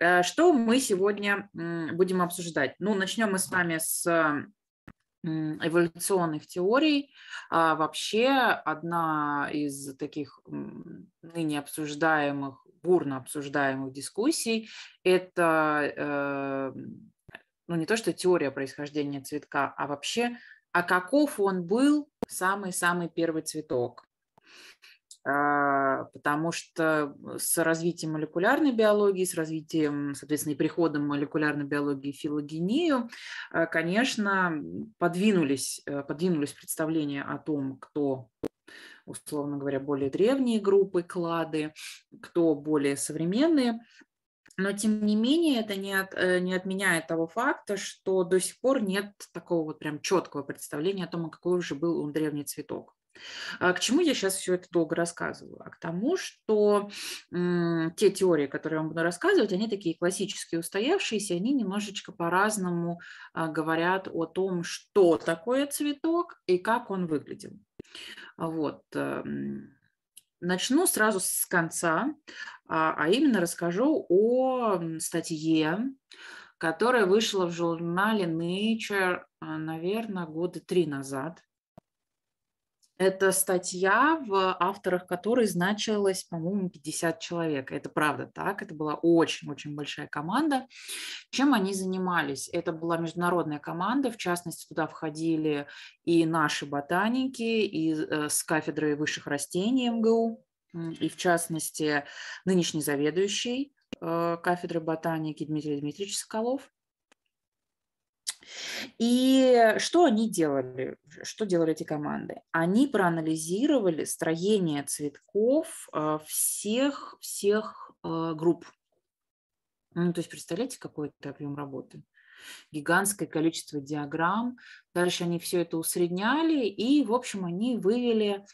Э, что мы сегодня будем обсуждать? Ну, начнем мы с вами с эволюционных теорий. А вообще одна из таких ныне обсуждаемых, бурно обсуждаемых дискуссий – это э, ну, не то, что теория происхождения цветка, а вообще, а каков он был самый-самый первый цветок. А, потому что с развитием молекулярной биологии, с развитием, соответственно, и приходом молекулярной биологии в филогению, э, конечно, подвинулись, э, подвинулись представления о том, кто условно говоря, более древние группы, клады, кто более современные. Но, тем не менее, это не, от, э, не отменяет того факта, что до сих пор нет такого вот прям четкого представления о том, а какой же был он древний цветок. А к чему я сейчас все это долго рассказываю? А к тому, что те теории, которые я вам буду рассказывать, они такие классические, устоявшиеся, они немножечко по-разному а, говорят о том, что такое цветок и как он выглядел. А вот. Эм, начну сразу с конца, а именно расскажу о статье, которая вышла в журнале Nature, наверное, года три назад это статья, в авторах которой значилось, по-моему, 50 человек. Это правда так, это была очень-очень большая команда. Чем они занимались? Это была международная команда, в частности, туда входили и наши ботаники, и э, с кафедры высших растений МГУ, и, в частности, нынешний заведующий э, кафедры ботаники Дмитрий Дмитриевич Соколов, и что они делали? Что делали эти команды? Они проанализировали строение цветков а, всех, всех а, групп. Ну, то есть представляете, какой это объем работы? Гигантское количество диаграмм. Дальше они все это усредняли и, в общем, они вывели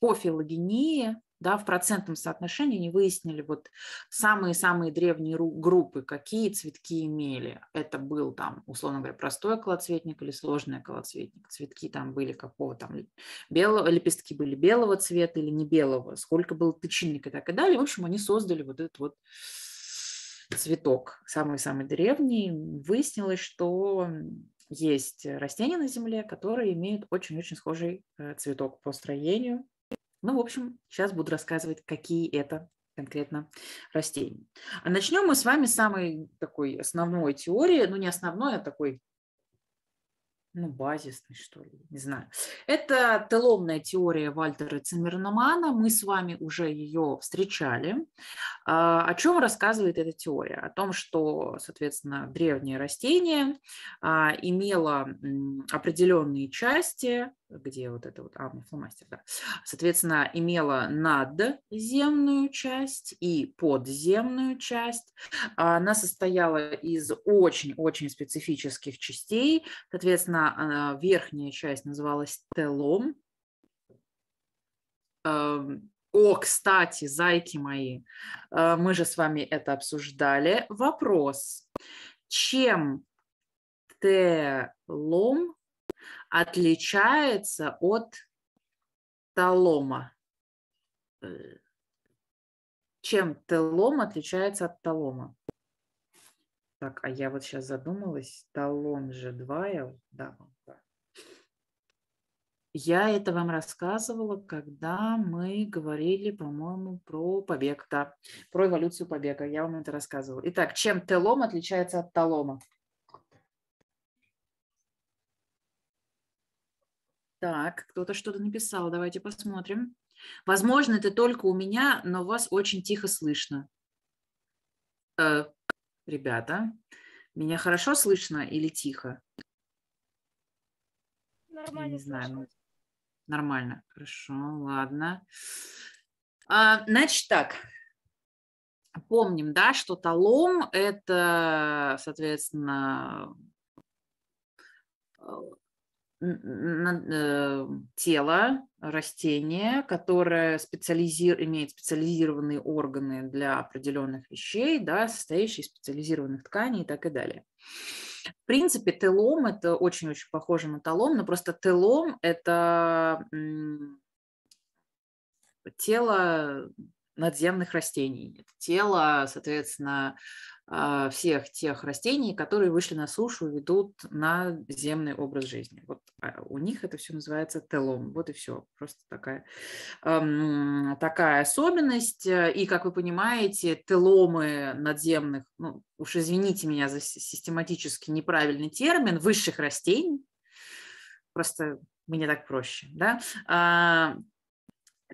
по филогении да, в процентном соотношении не выяснили вот самые-самые древние группы, какие цветки имели. Это был там, условно говоря, простой колоцветник или сложный колоцветник. Цветки там были какого там белого, лепестки были белого цвета или не белого, сколько было тычинник и так и далее. В общем, они создали вот этот вот цветок, самый-самый древний. Выяснилось, что есть растения на Земле, которые имеют очень-очень схожий э, цветок по строению, ну, в общем, сейчас буду рассказывать, какие это конкретно растения. А начнем мы с вами с самой такой основной теории, ну не основной, а такой ну, базисный, что ли, не знаю. Это теломная теория Вальтера Циммермана. Мы с вами уже ее встречали. А, о чем рассказывает эта теория? О том, что, соответственно, древнее растение а, имело определенные части, где вот это вот, а, у меня фломастер, да, соответственно, имела надземную часть и подземную часть. Она состояла из очень-очень специфических частей. Соответственно, э, верхняя часть называлась телом. Эм, о, кстати, зайки мои, э, мы же с вами это обсуждали. Вопрос, чем телом отличается от талома. Э, чем телом отличается от талома? Так, а я вот сейчас задумалась, талон же 2, я да, я это вам рассказывала, когда мы говорили, по-моему, про побег, да, про эволюцию побега. Я вам это рассказывала. Итак, чем телом отличается от талома? Так, кто-то что-то написал, давайте посмотрим. Возможно, это только у меня, но вас очень тихо слышно. Э, ребята, меня хорошо слышно или тихо? Нормально. не знаю. Ну, слышно. Нормально, хорошо, ладно. А, значит так, помним, да, что талом – это, соответственно, э, Э, тело, растение, которое специализи... имеет специализированные органы для определенных вещей, да, состоящие из специализированных тканей и так и далее. В принципе, телом это очень-очень похоже на талом, но просто телом это тело надземных растений, это тело, соответственно, а, всех тех растений, которые вышли на сушу и ведут на земный образ жизни. Вот а, у них это все называется телом. Вот и все. Просто такая, эм, такая особенность. Э, и, как вы понимаете, теломы надземных, ну, уж извините меня за систематически неправильный термин, высших растений, просто мне так проще, да, а,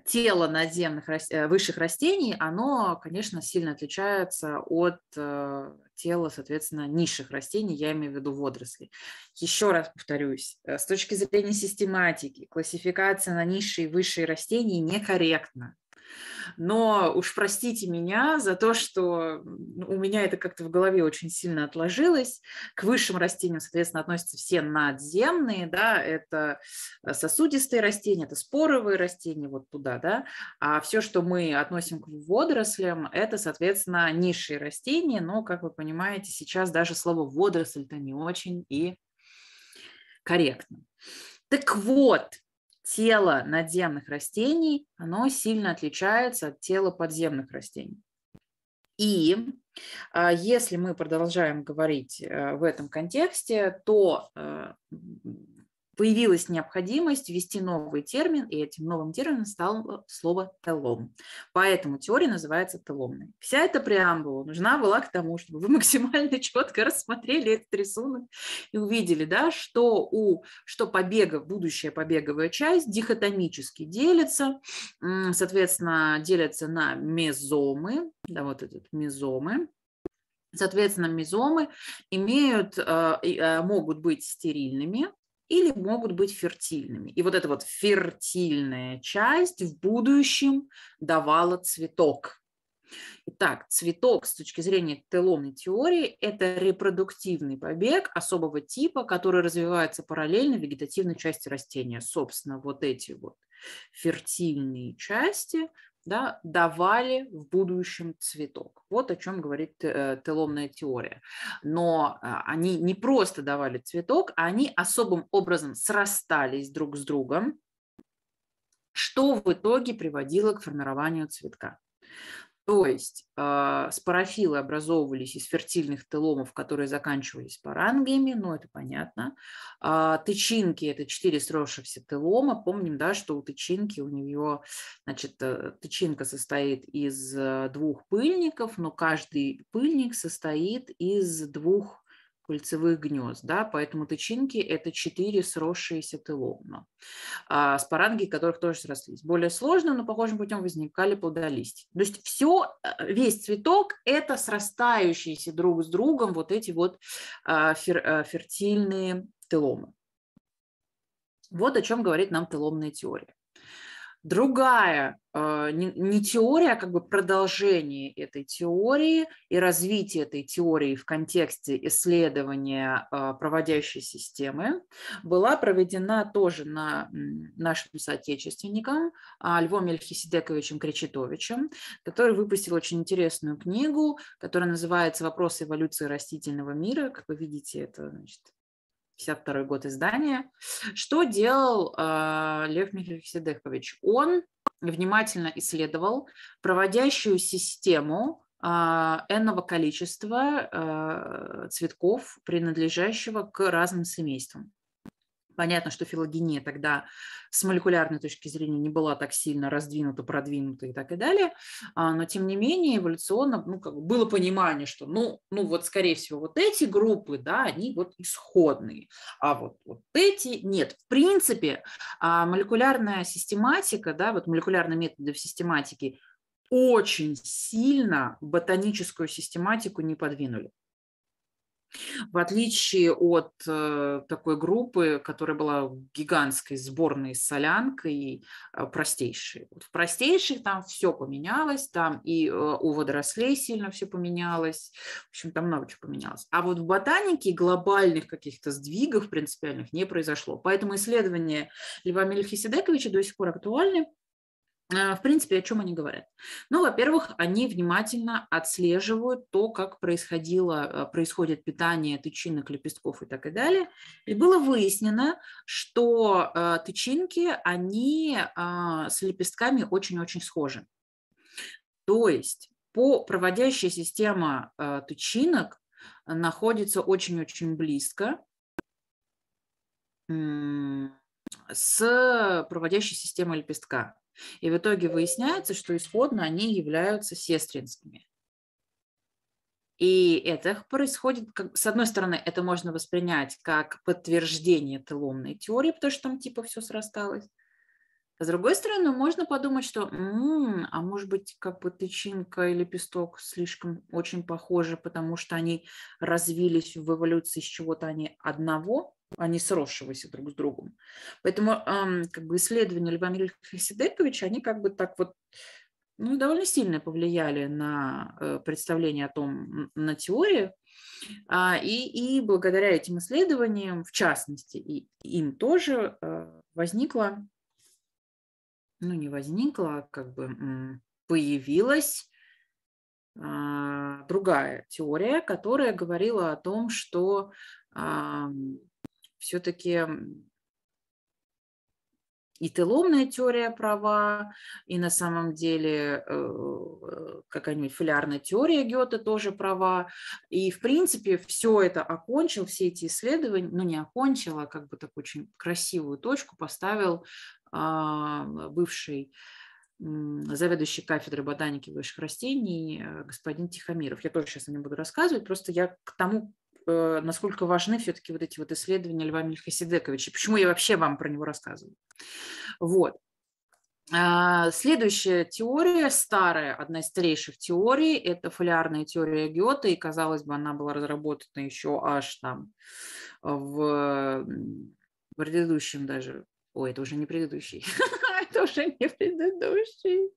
тело наземных э, высших растений, оно, конечно, сильно отличается от э, тела, соответственно, низших растений, я имею в виду водоросли. Еще раз повторюсь, э, с точки зрения систематики, классификация на низшие и высшие растения некорректна. Но уж простите меня за то, что у меня это как-то в голове очень сильно отложилось. К высшим растениям, соответственно, относятся все надземные, да, это э, сосудистые растения, это споровые растения, вот туда, да. А все, что мы относим к водорослям, это, соответственно, низшие растения, но, как вы понимаете, сейчас даже слово водоросль-то не очень и корректно. Так вот, тело надземных растений, оно сильно отличается от тела подземных растений. И а, если мы продолжаем говорить э, в этом контексте, то э, появилась необходимость ввести новый термин, и этим новым термином стало слово «телом». Поэтому теория называется «теломной». Вся эта преамбула нужна была к тому, чтобы вы максимально четко рассмотрели этот рисунок и увидели, да, что, у, что побега, будущая побеговая часть дихотомически делится, соответственно, делится на мезомы, да, вот этот мезомы, Соответственно, мизомы имеют, э, э, могут быть стерильными, или могут быть фертильными. И вот эта вот фертильная часть в будущем давала цветок. Итак, цветок с точки зрения теломной теории – это репродуктивный побег особого типа, который развивается параллельно вегетативной части растения. Собственно, вот эти вот фертильные части да, давали в будущем цветок. Вот о чем говорит э, теломная теория. Но а, они не просто давали цветок, а они особым образом срастались друг с другом, что в итоге приводило к формированию цветка. То есть э, спорофилы образовывались из фертильных теломов, которые заканчивались парангиями, ну это понятно. Э, тычинки – это четыре сросшихся телома. Помним, да, что у тычинки, у нее, значит, э, тычинка состоит из э, двух пыльников, но каждый пыльник состоит из двух кольцевых гнезд, да, поэтому тычинки – это четыре сросшиеся тыловно, а, споранги, которых тоже срослись. Более сложным, но похожим путем возникали плодолистики. То есть все, э, весь цветок – это срастающиеся друг с другом вот эти вот а, фер, а, фертильные тыломы. Вот о чем говорит нам тыломная теория другая, э, не теория, а как бы продолжение этой теории и развитие этой теории в контексте исследования э, проводящей системы была проведена тоже на нашим соотечественником а, Львом Ельхиседековичем Кречетовичем, который выпустил очень интересную книгу, которая называется «Вопрос эволюции растительного мира». Как вы видите, это значит, 52 год издания. Что делал э, Лев Мельхиседекович? Он внимательно исследовал проводящую систему а, энного количества а, цветков, принадлежащего к разным семействам. Понятно, что филогения тогда с молекулярной точки зрения не была так сильно раздвинута, продвинута и так и далее, а, но тем не менее эволюционно ну, как бы было понимание, что ну, ну вот скорее всего вот эти группы, да, они вот исходные, а вот, вот эти нет. В принципе, а, молекулярная систематика, да, вот молекулярные методы в систематике очень сильно ботаническую систематику не подвинули. В отличие от э, такой группы, которая была гигантской сборной с солянкой, э, простейшей. Вот в простейших там все поменялось, там и э, у водорослей сильно все поменялось, в общем, там много чего поменялось. А вот в ботанике глобальных каких-то сдвигов принципиальных не произошло. Поэтому исследования Льва Мельхиседековича до сих пор актуальны, Э, в принципе, о чем они говорят? Ну, во-первых, они внимательно отслеживают то, как происходило, э, происходит питание тычинок, лепестков и так и далее. И было выяснено, что э, тычинки, они а, с лепестками очень-очень схожи. То есть по проводящая система тычинок находится очень-очень близко с проводящей системой лепестка. И в итоге выясняется, что исходно они являются сестринскими. И это происходит, как, с одной стороны, это можно воспринять как подтверждение теломной теории, потому что там типа все срасталось. А с другой стороны, можно подумать, что, м-м, а может быть, как бы тычинка и лепесток слишком очень похожи, потому что они развились в эволюции с чего-то они одного, они а сросшегося друг с другом. Поэтому как бы исследования Льва Мильфа Сидековича, они как бы так вот ну, довольно сильно повлияли на э, представление о том, на теорию. А, и, и благодаря этим исследованиям, в частности, и им тоже э, возникла, ну не возникла, а как бы появилась а, другая теория, которая говорила о том, что все-таки и теломная теория права, и на самом деле э, какая-нибудь филярная теория Гёте тоже права. И, в принципе, все это окончил, все эти исследования, ну, не окончил, а как бы такую очень красивую точку поставил а, бывший заведующий кафедры ботаники высших растений э, господин Тихомиров. Я тоже сейчас о нем буду рассказывать, просто я к тому, Э, насколько важны все-таки вот эти вот исследования Льва Мельхиседековича. Почему я вообще вам про него рассказываю? Вот. А, следующая теория, старая, одна из старейших теорий, это фолиарная теория Гёте, и, казалось бы, она была разработана еще аж там в предыдущем даже, ой, это уже не предыдущий, это уже не предыдущий,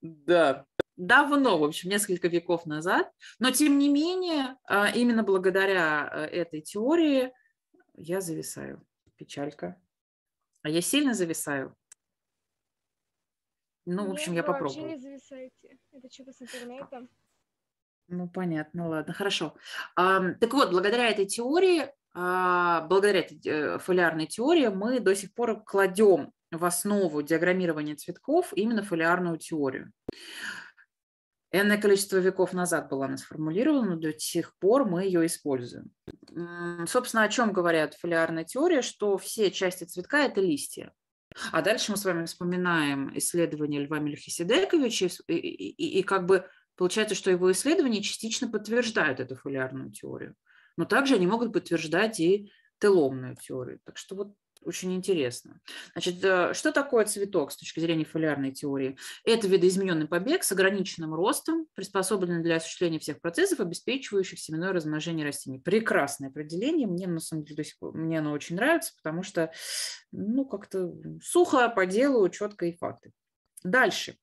да, давно, в общем, несколько веков назад. Но, тем не менее, а, именно благодаря а, этой теории я зависаю. Печалька. А я сильно зависаю? Ну, Нет, в общем, ну, я попробую. вообще не зависаете. Это что-то с интернетом. Ну, понятно, ладно, хорошо. Так вот, благодаря этой теории, а, благодаря этой э, фолиарной теории мы до сих пор кладем в основу диаграммирования цветков именно фолиарную теорию энное количество веков назад была она сформулирована, но до сих пор мы ее используем. Собственно, о чем говорят фолиарная теория, что все части цветка – это листья. А дальше мы с вами вспоминаем исследование Льва Мельхиседековича, и, и, и, и как бы получается, что его исследования частично подтверждают эту фолиарную теорию. Но также они могут подтверждать и теломную теорию. Так что вот очень интересно. Значит, э, что такое цветок с точки зрения фолиарной теории? Это видоизмененный побег с ограниченным ростом, приспособленный для осуществления всех процессов, обеспечивающих семенное размножение растений. Прекрасное определение. Мне, на самом деле, до сих пор, мне оно очень нравится, потому что ну, как-то сухо, по делу, четко и факты. Дальше.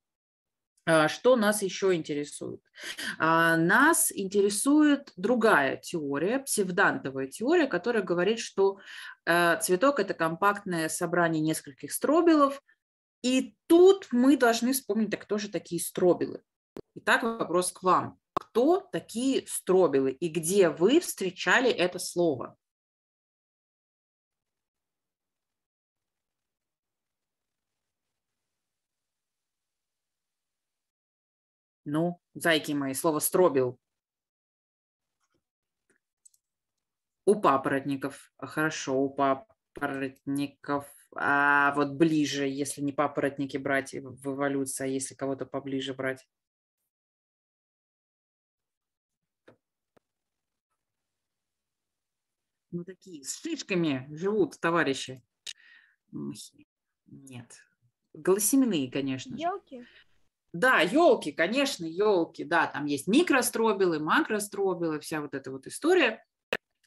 А, что нас еще интересует? А, нас интересует другая теория, псевдантовая теория, которая говорит, что э, цветок – это компактное собрание нескольких стробилов, и тут мы должны вспомнить, а кто же такие стробилы. Итак, вопрос к вам. Кто такие стробилы и где вы встречали это слово? Ну, зайки мои, слово «стробил». У папоротников. А, хорошо, у папоротников. А вот ближе, если не папоротники брать в эволюции, а если кого-то поближе брать. Ну, такие с шишками живут товарищи. Нет. Голосеменные, конечно. Елки? Же. Да, елки, конечно, елки, да, там есть микростробилы, макростробилы, вся вот эта вот история.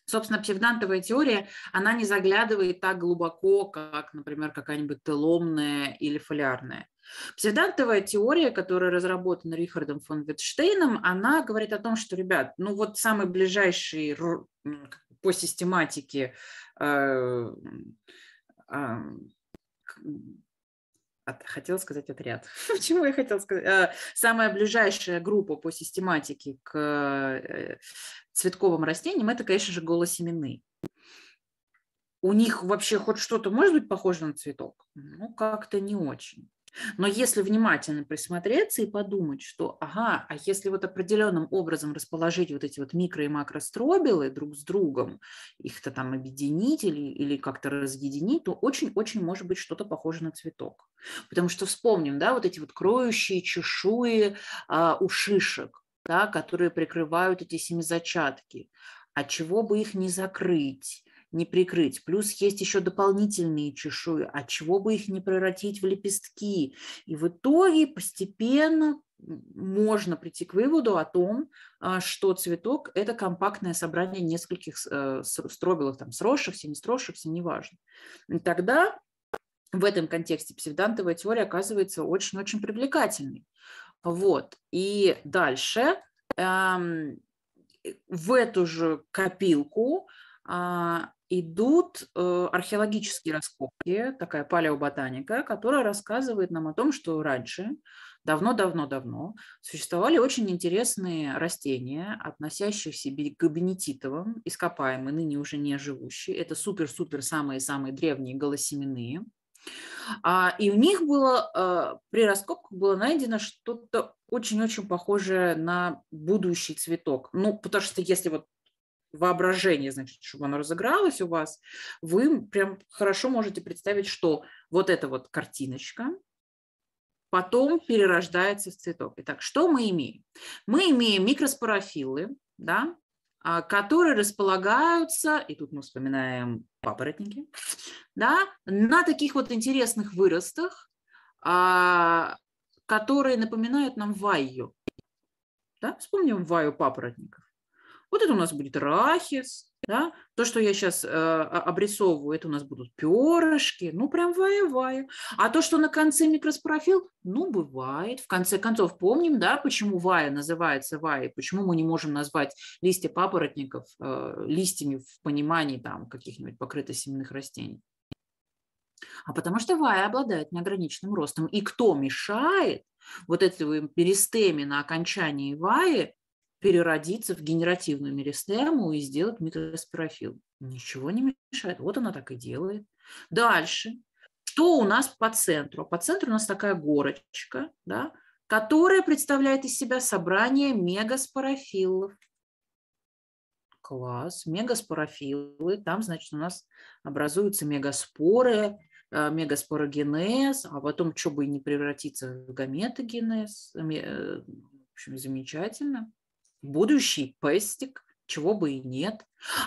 Собственно, псевдантовая теория, она не заглядывает так глубоко, как, например, какая-нибудь теломная или фолиарная. Псевдантовая теория, которая разработана Рихардом фон Витштейном, она говорит о том, что, ребят, ну вот самый ближайший по систематике э, а, от, хотела сказать отряд. Почему я хотела сказать? Э, самая ближайшая группа по систематике к э, э, цветковым растениям – это, конечно же, голосемены. У них вообще хоть что-то может быть похоже на цветок? Ну, как-то не очень. Но если внимательно присмотреться и подумать, что, ага, а если вот определенным образом расположить вот эти вот микро и макростробилы друг с другом, их-то там объединить или, или как-то разъединить, то очень-очень может быть что-то похоже на цветок. Потому что вспомним, да, вот эти вот кроющие чешуи а, у шишек, да, которые прикрывают эти семизачатки. А чего бы их не закрыть? не прикрыть. Плюс есть еще дополнительные чешуи, а чего бы их не превратить в лепестки. И в итоге постепенно можно прийти к выводу о том, а, что цветок – это компактное собрание нескольких э, стробилов, там, сросшихся, не сросшихся, неважно. И тогда в этом контексте псевдантовая теория оказывается очень-очень привлекательной. Вот. И дальше эм, в эту же копилку а, идут э, археологические раскопки, такая палеоботаника, которая рассказывает нам о том, что раньше, давно-давно-давно, существовали очень интересные растения, относящиеся к габинетитовым, ископаемые, ныне уже не живущие. Это супер-супер самые-самые древние голосеменные. А, и у них было, э, при раскопках было найдено что-то очень-очень похожее на будущий цветок. Ну, потому что если вот воображение, значит, чтобы оно разыгралось у вас, вы прям хорошо можете представить, что вот эта вот картиночка потом перерождается в цветок. Итак, что мы имеем? Мы имеем микроспорофилы, да, а, которые располагаются, и тут мы вспоминаем папоротники, да, на таких вот интересных выростах, а, которые напоминают нам вайю. Да? Вспомним вайю папоротников. Вот это у нас будет рахис, да? то, что я сейчас э, обрисовываю, это у нас будут перышки, ну прям воевая. А то, что на конце микроспорофил, ну бывает. В конце концов, помним, да, почему вая называется вая, почему мы не можем назвать листья папоротников э, листьями в понимании там каких-нибудь покрытосеменных растений. А потому что вая обладает неограниченным ростом. И кто мешает вот этой перистеме на окончании вая? переродиться в генеративную меристему и сделать микроспирофил. Ничего не мешает. Вот она так и делает. Дальше. Что у нас по центру? По центру у нас такая горочка, да, которая представляет из себя собрание мегаспорофилов. Класс. Мегаспорофилы. Там, значит, у нас образуются мегаспоры, э, мегаспорогенез, а потом, что бы и не превратиться в гаметогенез. Э, э, в общем, замечательно будущий пестик, чего бы и нет.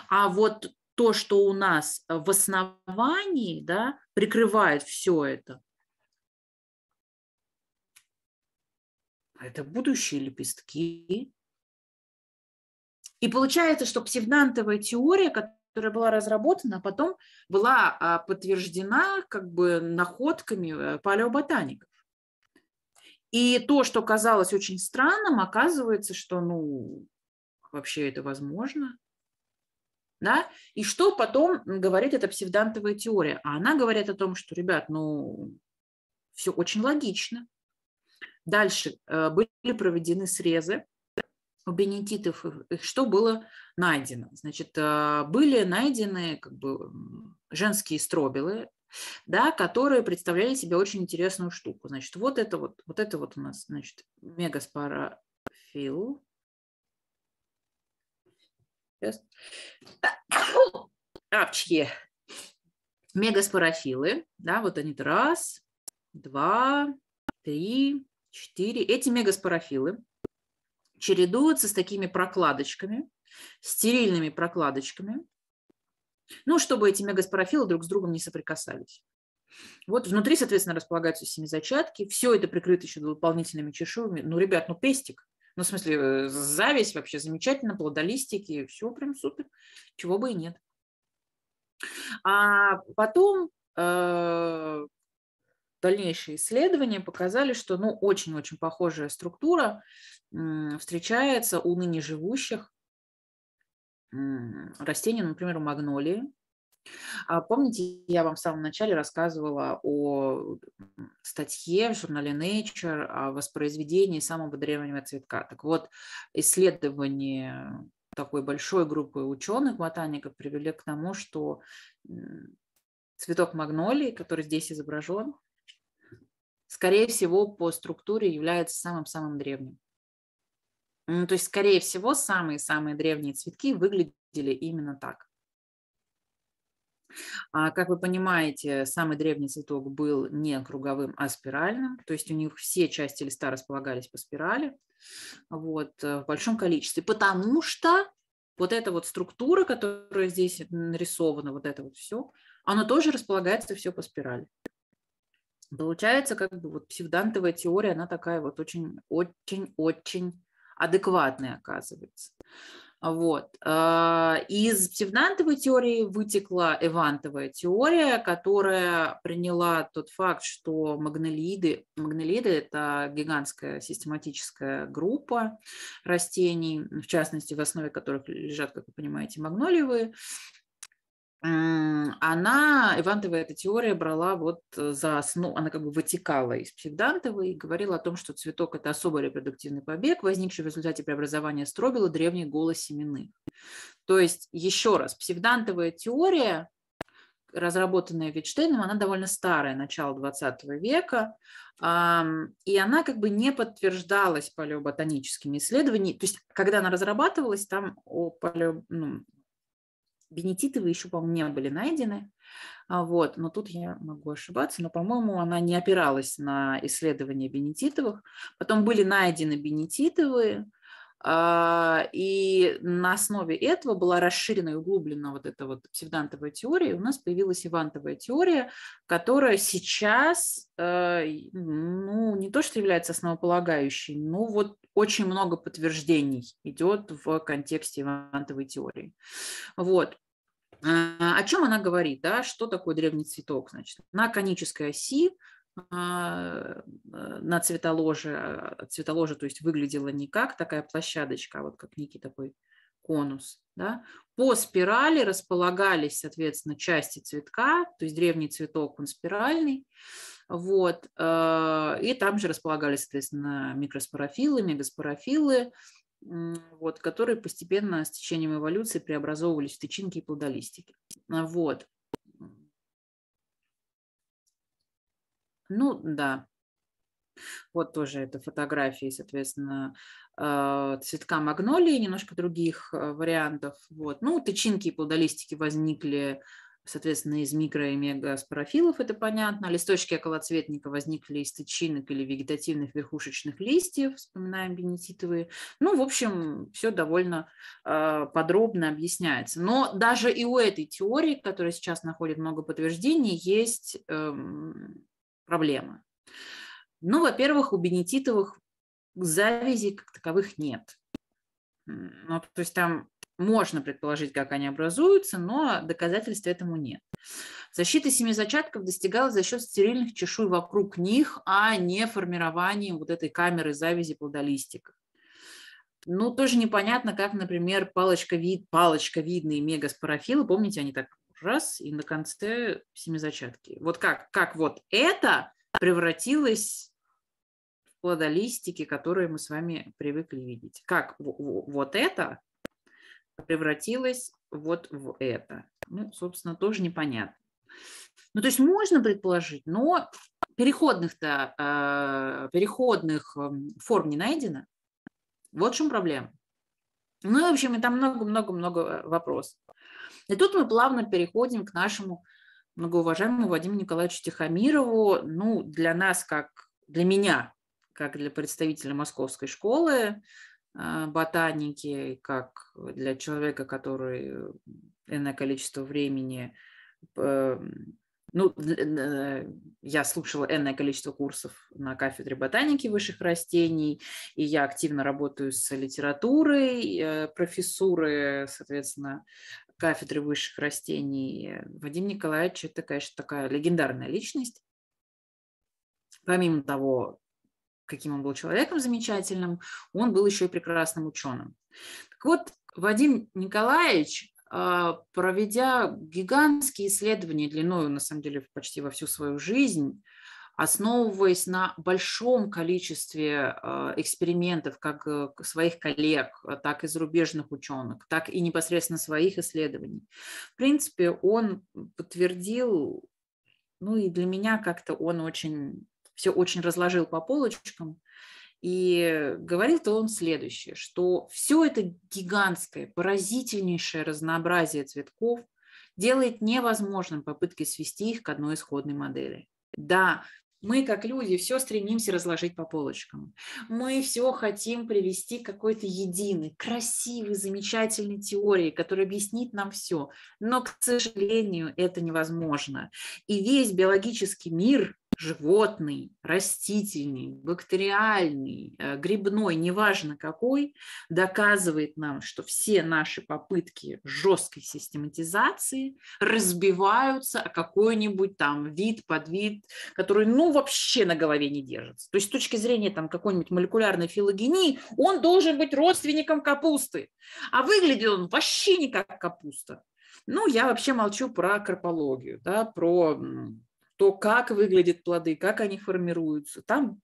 А вот то, что у нас в основании, да, прикрывает все это, а это будущие лепестки. И получается, что псевдантовая теория, которая была разработана, а потом была а, подтверждена как бы находками э, палеоботаников. И то, что казалось очень странным, оказывается, что, ну, вообще это возможно. Да? И что потом говорит эта псевдантовая теория? А она говорит о том, что, ребят, ну, все очень логично. Дальше э, были проведены срезы у бенетитов. Э, что было найдено? Значит, э, были найдены как бы, женские стробилы, да, которые представляли себе очень интересную штуку. Значит, вот это вот, вот это вот у нас, значит, мегаспорофил. Сейчас. Апчки. Мегаспорофилы, да, вот они раз, два, три, четыре. Эти мегаспорофилы чередуются с такими прокладочками, стерильными прокладочками, ну, чтобы эти мегаспорофилы друг с другом не соприкасались. Вот внутри, соответственно, располагаются семизачатки. Все это прикрыто еще дополнительными чешуями. Ну, ребят, ну пестик. Ну, в смысле, э, зависть вообще замечательно, плодолистики, все прям супер. Чего бы и нет. А потом э, дальнейшие исследования показали, что ну, очень-очень похожая структура встречается у ныне живущих растения, например, магнолии. А помните, я вам в самом начале рассказывала о статье в журнале Nature о воспроизведении самого древнего цветка. Так вот, исследование такой большой группы ученых, ботаников, привели к тому, что цветок магнолии, который здесь изображен, скорее всего, по структуре является самым-самым древним. Ну, то есть, скорее всего, самые-самые древние цветки выглядели именно так. А, как вы понимаете, самый древний цветок был не круговым, а спиральным, то есть у них все части листа располагались по спирали вот, э, в большом количестве, потому что вот эта вот структура, которая здесь нарисована, вот это вот все, она тоже располагается все по спирали. Получается, как бы вот псевдантовая теория, она такая вот очень-очень-очень адекватные оказывается. Вот. А, из псевдантовой теории вытекла эвантовая теория, которая приняла тот факт, что магнолиды, магнолиды – это гигантская систематическая группа растений, в частности, в основе которых лежат, как вы понимаете, магнолиевые она, Ивантова эта теория брала вот э, за основу, она как бы вытекала из псевдантовой и говорила о том, что цветок – это особый репродуктивный побег, возникший в результате преобразования стробила древней голой семены. То есть, еще раз, псевдантовая теория, разработанная Витштейном, она довольно старая, начало 20 века, и она как бы не подтверждалась палеоботаническими исследованиями. То есть, когда она разрабатывалась, там о палео, ну, Бенетитовы еще, по-моему, не были найдены. А, вот, но тут я могу ошибаться, но, по-моему, она не опиралась на исследования Бенетитовых. Потом были найдены Бенетитовые, а, и на основе этого была расширена и углублена вот эта вот псевдантовая теория. И у нас появилась ивантовая теория, которая сейчас, э, ну, не то что является основополагающей, но вот очень много подтверждений идет в контексте ивантовой теории. Вот. Э, о чем она говорит, да, что такое древний цветок, значит, на конической оси а, а, на цветоложе. Э, цветоложе, то есть, выглядела не как такая площадочка, а вот как некий такой конус. Да? По спирали располагались, соответственно, части цветка, то есть древний цветок, он спиральный. Вот. А, и там же располагались, соответственно, микроспорофилы, мегаспорофилы, вот, которые постепенно с течением эволюции преобразовывались в тычинки и плодолистики. Вот. Ну, да. Вот тоже это фотографии, соответственно, э, цветка магнолии, немножко других э, вариантов. Вот. Ну, тычинки и плодолистики возникли соответственно, из микро- и мегаспорофилов, это понятно. А листочки околоцветника возникли из тычинок или вегетативных верхушечных листьев, вспоминаем бенетитовые. Ну, в общем, все довольно э, подробно объясняется. Но даже и у этой теории, которая сейчас находит много подтверждений, есть эм, проблема? Ну, во-первых, у бенетитовых завязей как таковых нет. Ну, то есть там можно предположить, как они образуются, но доказательств этому нет. Защита семи зачатков достигалась за счет стерильных чешуй вокруг них, а не формированием вот этой камеры завязи плодолистика. Ну, тоже непонятно, как, например, палочка вид, палочка видные мегаспорофилы, помните, они так раз, и на конце семизачатки. Вот как, как вот это превратилось в плодолистики, которые мы с вами привыкли видеть. Как вот это превратилось вот в это. Ну, собственно, тоже непонятно. Ну, то есть можно предположить, но переходных-то, э, переходных эм, форм не найдено. Вот в чем проблема. Ну, в общем, и там много-много-много э, вопросов. И тут мы плавно переходим к нашему многоуважаемому Вадиму Николаевичу Тихомирову. Ну, для нас, как для меня, как для представителя московской школы а, ботаники, как для человека, который энное количество времени э, ну, э, я слушала энное количество курсов на кафедре ботаники высших растений, и я активно работаю с литературой, э, профессуры, соответственно, кафедры высших растений. Э, Вадим Николаевич – это, конечно, такая легендарная личность. Помимо того, каким он был человеком замечательным, он был еще и прекрасным ученым. Так вот, Вадим Николаевич, а, проведя гигантские исследования длиною, на самом деле, почти во всю свою жизнь, основываясь на большом количестве а, экспериментов как э, своих коллег, а, так и зарубежных ученых, так и непосредственно своих исследований. В принципе, он подтвердил, ну и для меня как-то он очень, все очень разложил по полочкам, и говорил-то он следующее, что все это гигантское, поразительнейшее разнообразие цветков делает невозможным попытки свести их к одной исходной модели. Да, мы, как люди, все стремимся разложить по полочкам. Мы все хотим привести к какой-то единой, красивой, замечательной теории, которая объяснит нам все. Но, к сожалению, это невозможно. И весь биологический мир животный, растительный, бактериальный, э, грибной, неважно какой, доказывает нам, что все наши попытки жесткой систематизации разбиваются о какой-нибудь там вид, подвид, который ну вообще на голове не держится. То есть с точки зрения там какой-нибудь молекулярной филогении он должен быть родственником капусты, а выглядит он вообще не как капуста. Ну, я вообще молчу про карпологию, да, про то, как выглядят плоды, как они формируются, там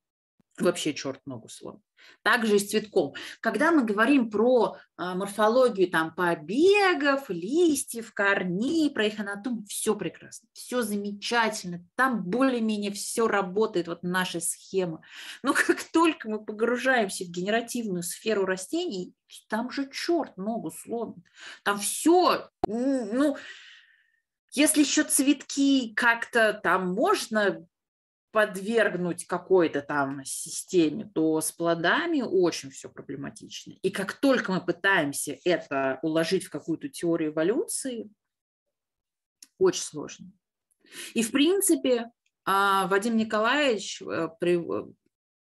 вообще черт ногу сломит. Также и с цветком. Когда мы говорим про а, морфологию там, побегов, листьев, корней, про их анатомию, все прекрасно, все замечательно, там более-менее все работает, вот наша схема. Но как только мы погружаемся в генеративную сферу растений, там же черт ногу сломит. Там все, ну, если еще цветки как-то там можно подвергнуть какой-то там системе, то с плодами очень все проблематично. И как только мы пытаемся это уложить в какую-то теорию эволюции, очень сложно. И, в принципе, а, Вадим Николаевич, э, э,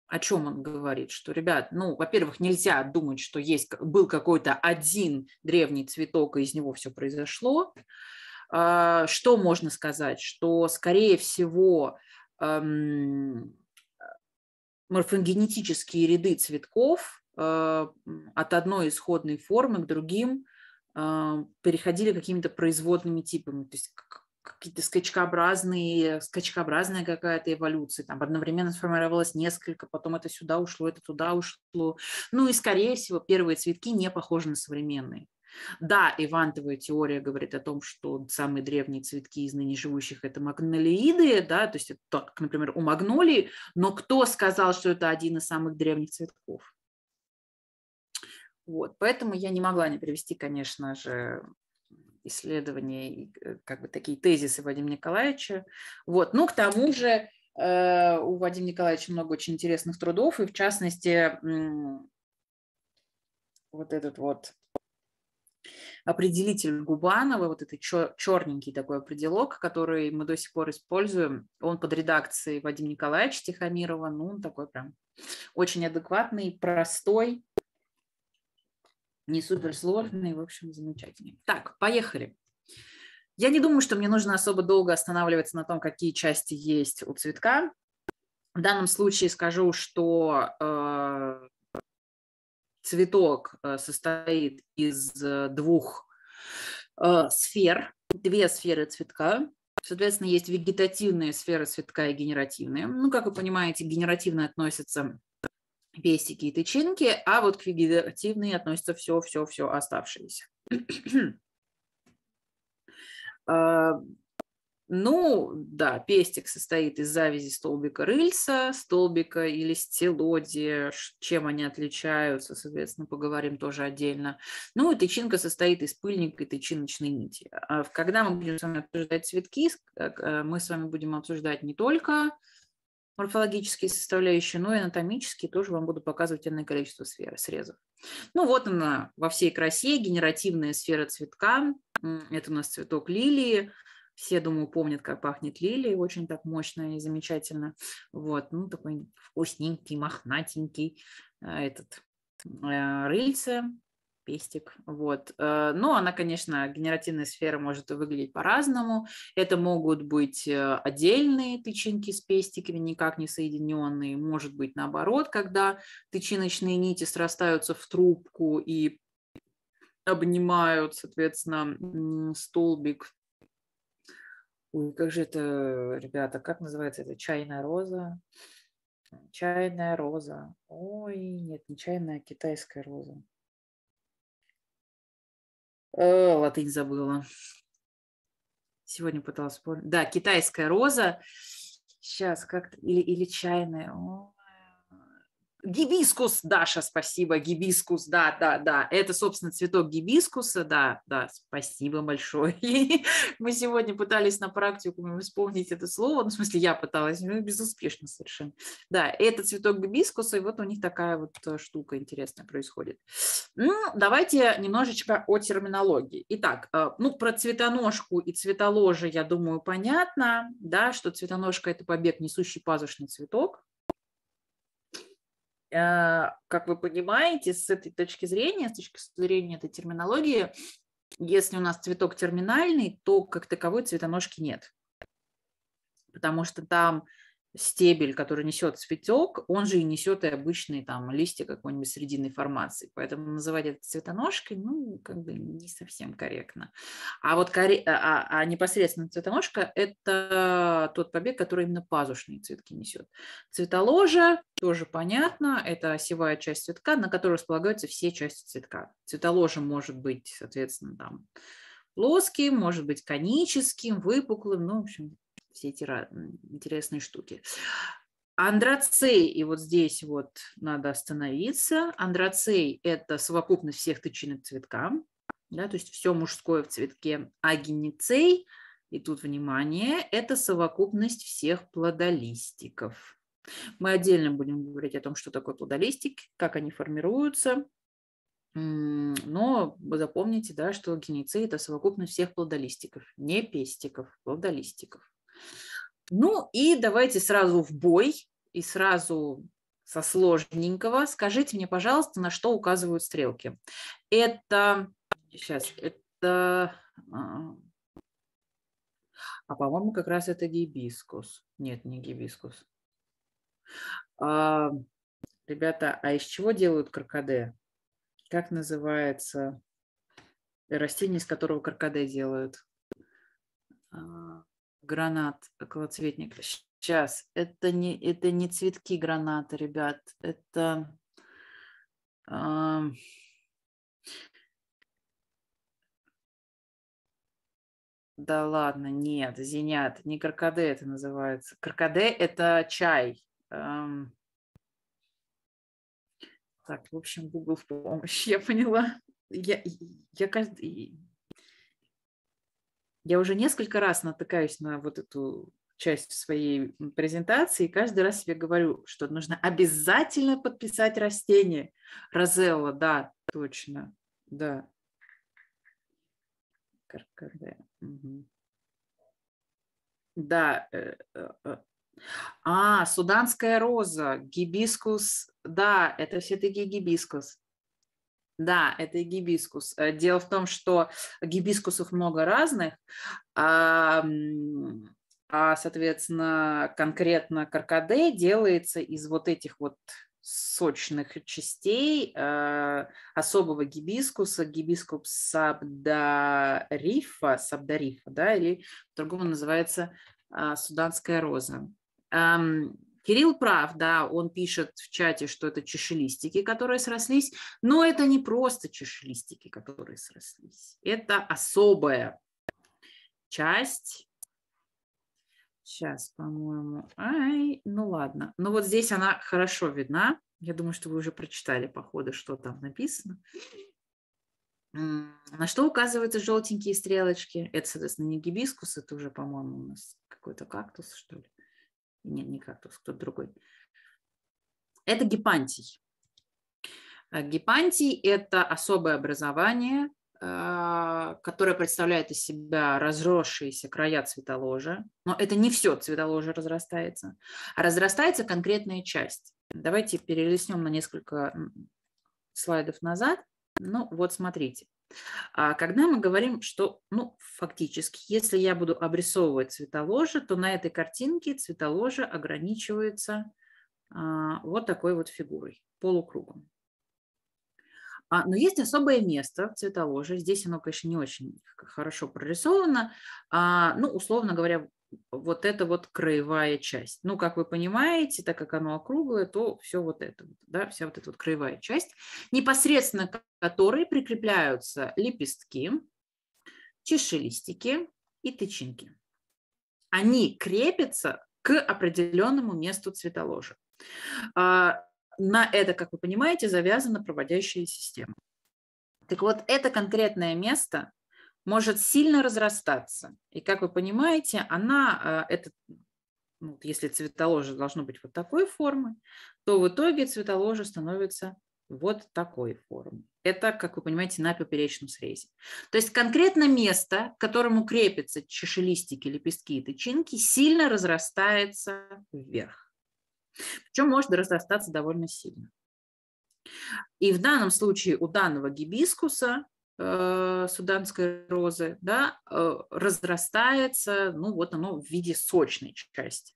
о чем он говорит? Что, ребят, ну, во-первых, нельзя думать, что есть, был какой-то один древний цветок, и из него все произошло. А, что можно сказать? Что, скорее всего, эм, морфогенетические ряды цветков э, от одной исходной формы к другим э, переходили какими-то производными типами, то есть какие-то скачкообразные, скачкообразная какая-то эволюция, там одновременно сформировалось несколько, потом это сюда ушло, это туда ушло. Ну и, скорее всего, первые цветки не похожи на современные. Да, Ивантовая теория говорит о том, что самые древние цветки из ныне живущих – это магнолииды, да, то есть это как, например, у магнолии, но кто сказал, что это один из самых древних цветков? Вот, поэтому я не могла не привести, конечно же, исследования э, как бы такие тезисы Вадима Николаевича. Вот, ну, к тому же э, у Вадима Николаевича много очень интересных трудов, и в частности вот этот вот определитель Губанова, вот этот чер- черненький такой определок, который мы до сих пор используем. Он под редакцией Вадима Николаевича Тихомирова. Ну, он такой прям очень адекватный, простой, не суперсложный, в общем, замечательный. Так, поехали. Я не думаю, что мне нужно особо долго останавливаться на том, какие части есть у цветка. В данном случае скажу, что э, цветок э, состоит из э, двух э, сфер, две сферы цветка. Соответственно, есть вегетативные сферы цветка и генеративные. Ну, как вы понимаете, генеративные относятся пестики и тычинки, а вот к вегетативной относится все-все-все оставшиеся. Ну, да, пестик состоит из завязи столбика рыльца, столбика или стелодия, чем они отличаются, соответственно, поговорим тоже отдельно. Ну, и тычинка состоит из пыльника и тычиночной нити. А когда мы будем с вами обсуждать цветки, э, э, мы с вами будем обсуждать не только морфологические составляющие, но и анатомические, тоже вам буду показывать иное количество сфер, срезов. Ну, вот она во всей красе, генеративная сфера цветка. Это у нас цветок лилии. Все, думаю, помнят, как пахнет лилия, очень так мощно и замечательно. Вот, ну, такой вкусненький, мохнатенький э, этот э, рыльце, пестик, вот. Э, Но ну, она, конечно, генеративная сфера может выглядеть по-разному. Это могут быть отдельные тычинки с пестиками, никак не соединенные. Может быть, наоборот, когда тычиночные нити срастаются в трубку и обнимают, соответственно, столбик Ой, как же это, ребята, как называется это? Чайная роза? Чайная роза. Ой, нет, не чайная, а китайская роза. О, э, латынь забыла. Сегодня пыталась вспомнить. Да, китайская роза. Сейчас как-то. Или, или чайная. О, гибискус, Даша, спасибо, гибискус, да, да, да. Это, собственно, цветок гибискуса, да, да, спасибо большое. Мы сегодня пытались на практику исполнить это слово, ну, в смысле, я пыталась, ну, безуспешно совершенно. Да, это цветок гибискуса, и вот у них такая вот э, штука интересная происходит. Ну, давайте немножечко о терминологии. Итак, э, ну, про цветоножку и цветоложе, я думаю, понятно, да, что цветоножка – это побег, несущий пазушный цветок, Э, как вы понимаете, с этой точки зрения, с точки зрения этой терминологии, если у нас цветок терминальный, то как таковой цветоножки нет. Потому что там стебель, который несет цветок, он же и несет и обычные там листья какой-нибудь срединной формации. Поэтому называть это цветоножкой, ну, как бы не совсем корректно. А вот коре... а, а, а непосредственно цветоножка – это тот побег, который именно пазушные цветки несет. Цветоложа тоже понятно, это осевая часть цветка, на которой располагаются все части цветка. Цветоложа может быть, соответственно, там плоским, может быть коническим, выпуклым, ну, в общем, все эти интересные штуки. Андроцей, и вот здесь вот надо остановиться. Андроцей – это совокупность всех тычинок цветка, да, то есть все мужское в цветке. А геницей, и тут внимание, это совокупность всех плодолистиков. Мы отдельно будем говорить о том, что такое плодолистики как они формируются. Но вы запомните, да, что геницей – это совокупность всех плодолистиков, не пестиков, плодолистиков. Ну и давайте сразу в бой и сразу со сложненького. Скажите мне, пожалуйста, на что указывают стрелки. Это... Сейчас, это... А, а, по-моему, как раз это гибискус. Нет, не гибискус. А, ребята, а из чего делают каркаде? Как называется э, растение, из которого каркаде делают? А, гранат, околоцветник. Э, Сейчас, это не, это не цветки граната, ребят, это... Э, Да ладно, нет, зенят, не каркаде это называется. Каркаде – это чай. Эм... Так, в общем, Google в помощь, я поняла. Я, я каждый... Я уже несколько раз натыкаюсь на вот эту часть своей презентации, и каждый раз себе говорю, что нужно обязательно подписать растение. Розелла, да, точно, да. Каркаде. Угу. Да. Э, э, э. А, суданская роза, гибискус, да, это все-таки гибискус. Да, это гибискус. Э, дело в том, что гибискусов много разных, а, а соответственно, конкретно каркаде делается из вот этих вот сочных частей э, особого гибискуса, гибискус сабдарифа, сабдарифа, да, или по-другому называется э, суданская роза. Эм, Кирилл прав, да, он пишет в чате, что это чешелистики, которые срослись, но это не просто чешелистики, которые срослись. Это особая часть. Сейчас, по-моему, ай, ну ладно. Ну вот здесь она хорошо видна. Я думаю, что вы уже прочитали по ходу, что там написано. На что указываются желтенькие стрелочки? Это, соответственно, не гибискус, это уже, по-моему, у нас какой-то кактус, что ли. Нет, не кактус, кто-то другой. Это гипантий. Э, гипантий – это особое образование, э, которое представляет из себя разросшиеся края цветоложа. Но это не все цветоложе разрастается, а разрастается конкретная часть. Давайте перелистнем на несколько слайдов назад. Ну вот смотрите. А когда мы говорим, что ну, фактически, если я буду обрисовывать цветоложе, то на этой картинке цветоложе ограничивается а, вот такой вот фигурой, полукругом. А, но есть особое место в цветоложе. Здесь оно, конечно, не очень хорошо прорисовано. А, ну, условно говоря, вот эта вот краевая часть. Ну, как вы понимаете, так как оно округлое, то все вот это, да, вся вот эта вот краевая часть, непосредственно к которой прикрепляются лепестки, чешелистики и тычинки. Они крепятся к определенному месту цветоложа. А, на это, как вы понимаете, завязана проводящая система. Так вот, это конкретное место может сильно разрастаться. И как вы понимаете, она, э, это, ну, если цветоложе должно быть вот такой формы, то в итоге цветоложе становится вот такой формы. Это, как вы понимаете, на поперечном срезе. То есть конкретно место, к которому крепятся чашелистики лепестки и тычинки, сильно разрастается вверх. Причем может разрастаться довольно сильно. И в данном случае у данного гибискуса Э, суданской розы, да, э, разрастается, ну вот оно в виде сочной части.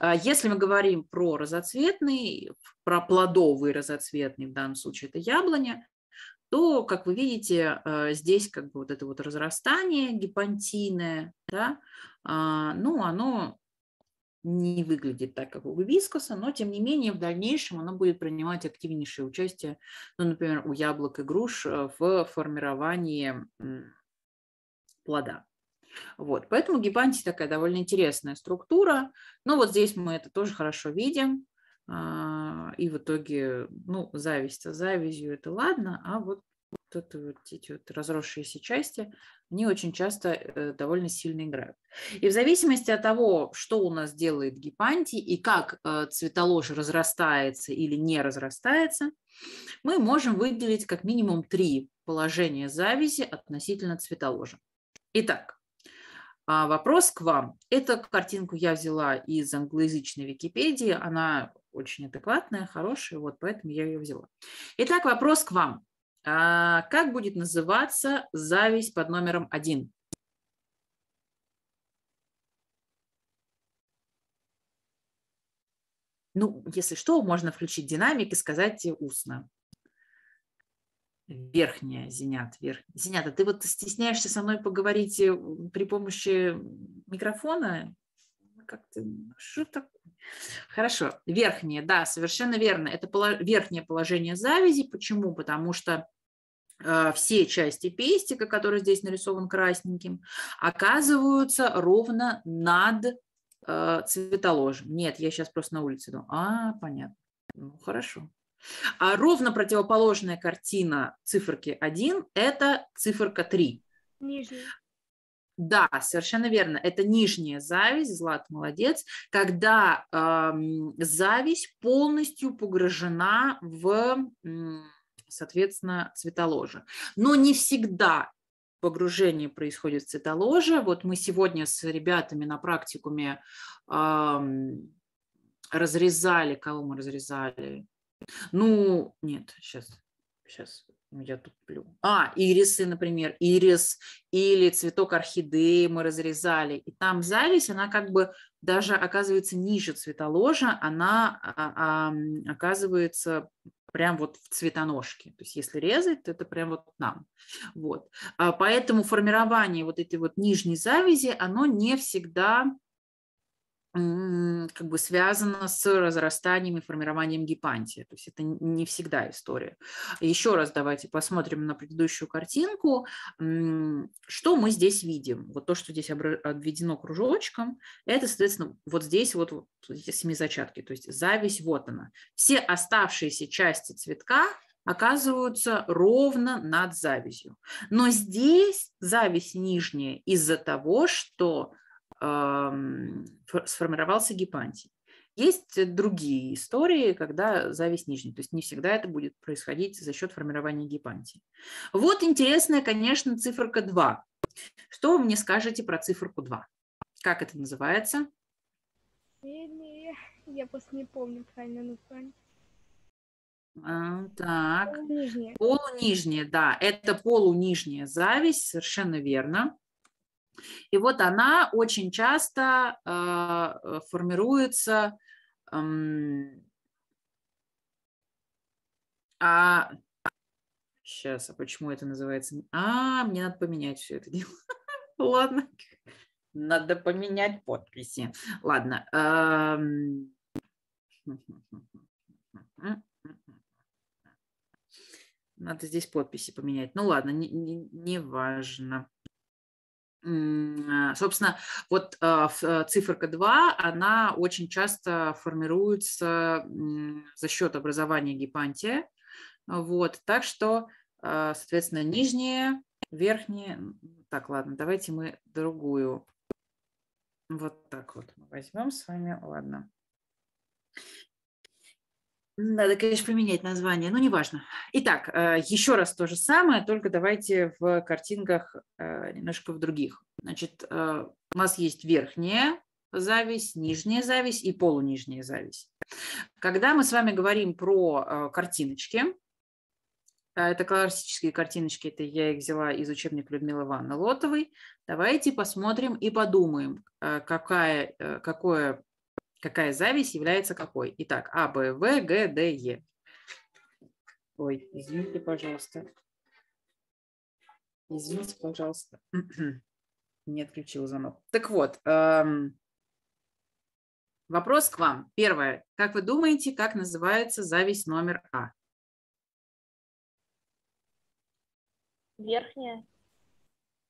А если мы говорим про разоцветный, про плодовый разоцветный, в данном случае это яблоня, то, как вы видите, э, здесь как бы вот это вот разрастание гипантийное, да, а, ну, оно не выглядит так, как у гибискуса, но тем не менее в дальнейшем оно будет принимать активнейшее участие, ну, например, у яблок и груш э, в формировании плода. Вот. Поэтому гипантия такая довольно интересная структура. Но ну, вот здесь мы это тоже хорошо видим. А, и в итоге, ну, зависть за завистью это ладно, а вот вот это вот эти вот разросшиеся части, они очень часто э, довольно сильно играют. И в зависимости от того, что у нас делает гипантий и как э, цветоложь разрастается или не разрастается, мы можем выделить как минимум три положения завязи относительно цветоложа. Итак, а, вопрос к вам. Эту картинку я взяла из англоязычной Википедии, она очень адекватная, хорошая, вот поэтому я ее взяла. Итак, вопрос к вам. А, как будет называться зависть под номером один? Ну, если что, можно включить динамик и сказать устно. Верхняя, Зенят, верх. Зенят, а ты вот стесняешься со мной поговорить э, при помощи микрофона? Ну, как ты, ну, что такое? Хорошо, верхнее, да, совершенно верно. Это поло... верхнее положение завязи. Почему? Потому что Э, все части пестика, который здесь нарисован красненьким, оказываются ровно над э, цветоложем. Нет, я сейчас просто на улице иду. А, понятно. Ну, хорошо. А ровно противоположная картина циферки 1 – это циферка 3. Нижняя. Да, совершенно верно. Это нижняя зависть, Злат молодец, когда эм, зависть полностью погружена в... Эм, соответственно, цветоложа. Но не всегда погружение происходит в цветоложе. Вот мы сегодня с ребятами на практикуме эм, разрезали, кого мы разрезали? Ну, нет, сейчас, сейчас, я туплю. А, ирисы, например, ирис или цветок орхидеи мы разрезали. И там зависть, она как бы даже оказывается ниже цветоложа, она а, а, оказывается прям вот в цветоножке. То есть если резать, то это прям вот нам. Вот. А поэтому формирование вот этой вот нижней завязи, оно не всегда как бы связано с разрастанием и формированием гипантии. То есть это не всегда история. Еще раз давайте посмотрим на предыдущую картинку. Что мы здесь видим? Вот то, что здесь обведено кружочком, это, соответственно, вот здесь вот, вот эти семизачатки, то есть зависть, вот она. Все оставшиеся части цветка оказываются ровно над завистью. Но здесь зависть нижняя из-за того, что сформировался гипантий. Есть э, другие истории, когда зависть нижняя, то есть не всегда это будет происходить за счет формирования гипантии. Вот интересная, конечно, циферка 2. Что вы мне скажете про циферку 2? Как это называется? Не, я просто не помню правильно название. А, так. Полунижняя. Полунижняя, да. Это полунижняя зависть, совершенно верно. И вот она очень часто э, формируется э, а сейчас, а почему это называется? А, мне надо поменять все это дело. Ладно, надо поменять подписи. Ладно. Эм. Надо здесь подписи поменять. Ну ладно, не, не, не важно. А, собственно, вот а, а, циферка 2, она очень часто формируется за счет образования гипантия. Вот, так что, соответственно, нижние, верхние. Так, ладно, давайте мы другую. Вот так вот мы возьмем с вами. Ладно. Надо, конечно, поменять название, но неважно. Итак, э, еще раз то же самое, только давайте в картинках э, немножко в других. Значит, э, у нас есть верхняя зависть, нижняя зависть и полунижняя зависть. Когда мы с вами говорим про картиночки, это классические картиночки, это я их взяла из учебника Людмилы Ивановны Лотовой. Давайте посмотрим и подумаем, какая, какое Какая зависть является какой? Итак, А, Б, В, Г, Д, Е. Ой, извините, пожалуйста. Извините, пожалуйста. Не отключил звонок. Так вот, эм, вопрос к вам. Первое. Как вы думаете, как называется зависть номер А? Верхняя.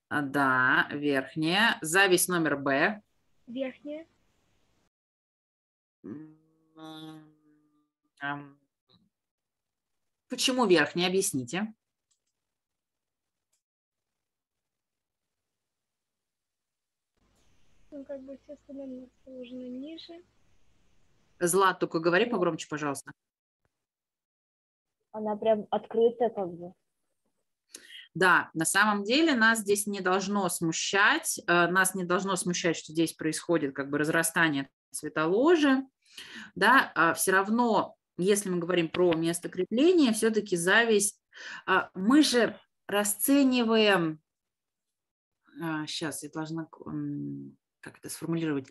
А, да, верхняя. Зависть номер Б. Верхняя. Почему верхний? Объясните. Ну, как бы все стороны расположены ниже. Злат, только говори ну. погромче, пожалуйста. Она прям открыта как бы. Да, на самом деле нас здесь не должно смущать, э, нас не должно смущать, что здесь происходит как бы разрастание цветоложи, да, а, все равно, если мы говорим про место крепления, все-таки зависть, а, мы же расцениваем, сейчас а, я должна как это сформулировать,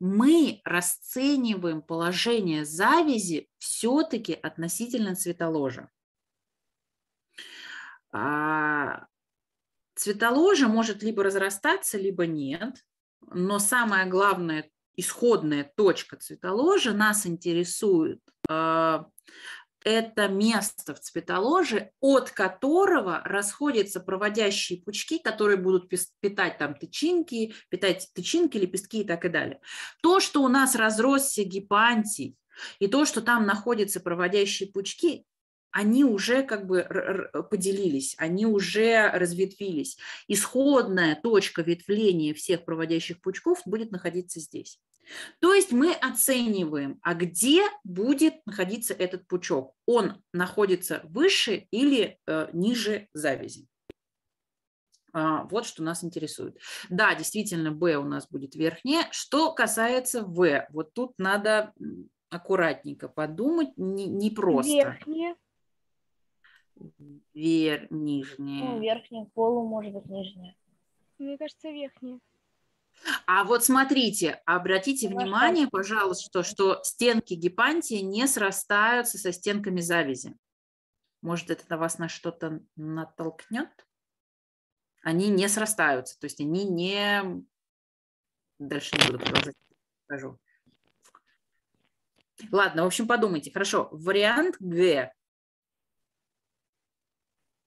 мы расцениваем положение завязи все-таки относительно цветоложа. Цветоложе может либо разрастаться, либо нет, но самое главное исходная точка цветоложа нас интересует а, это место в цветоложе, от которого расходятся проводящие пучки, которые будут питать там тычинки, питать тычинки, лепестки и так и далее. То, что у нас разросся гипантий, и то, что там находятся проводящие пучки, они уже как бы поделились, они уже разветвились. Исходная точка ветвления всех проводящих пучков будет находиться здесь. То есть мы оцениваем, а где будет находиться этот пучок. Он находится выше или э, ниже завязи. А, вот что нас интересует. Да, действительно, B у нас будет верхнее. Что касается В, вот тут надо аккуратненько подумать, не, не просто. Верхнее. Вер, нижнее. Ну, верхнее, полу, может быть, нижнее. Мне кажется, верхнее. А вот смотрите, обратите внимание, пожалуйста, что стенки гипантии не срастаются со стенками завязи. Может, это на вас на что-то натолкнет? Они не срастаются, то есть они не... Дальше не буду продолжать, скажу. Ладно, в общем, подумайте. Хорошо, вариант Г.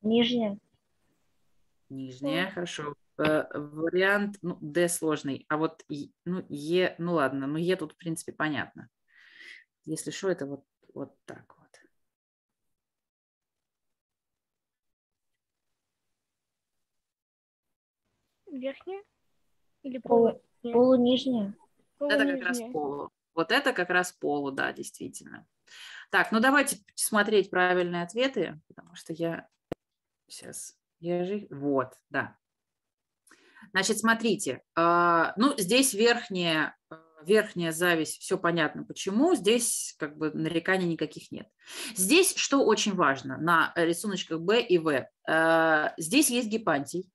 Нижняя. Нижняя, хорошо. Э, вариант ну, D сложный, а вот ну, E, ну ладно, ну E тут, в принципе, понятно. Если что, это вот, вот так вот. Верхняя или полу? Полу нижняя. это как раз полу. Вот это как раз полу, да, действительно. Так, ну давайте смотреть правильные ответы, потому что я сейчас... Я же... Вот, да, Значит, смотрите, а, ну, здесь верхняя, э, верхняя зависть, все понятно почему, здесь как бы нареканий никаких нет. Здесь что очень важно на рисуночках Б и В? А, здесь есть гипантий,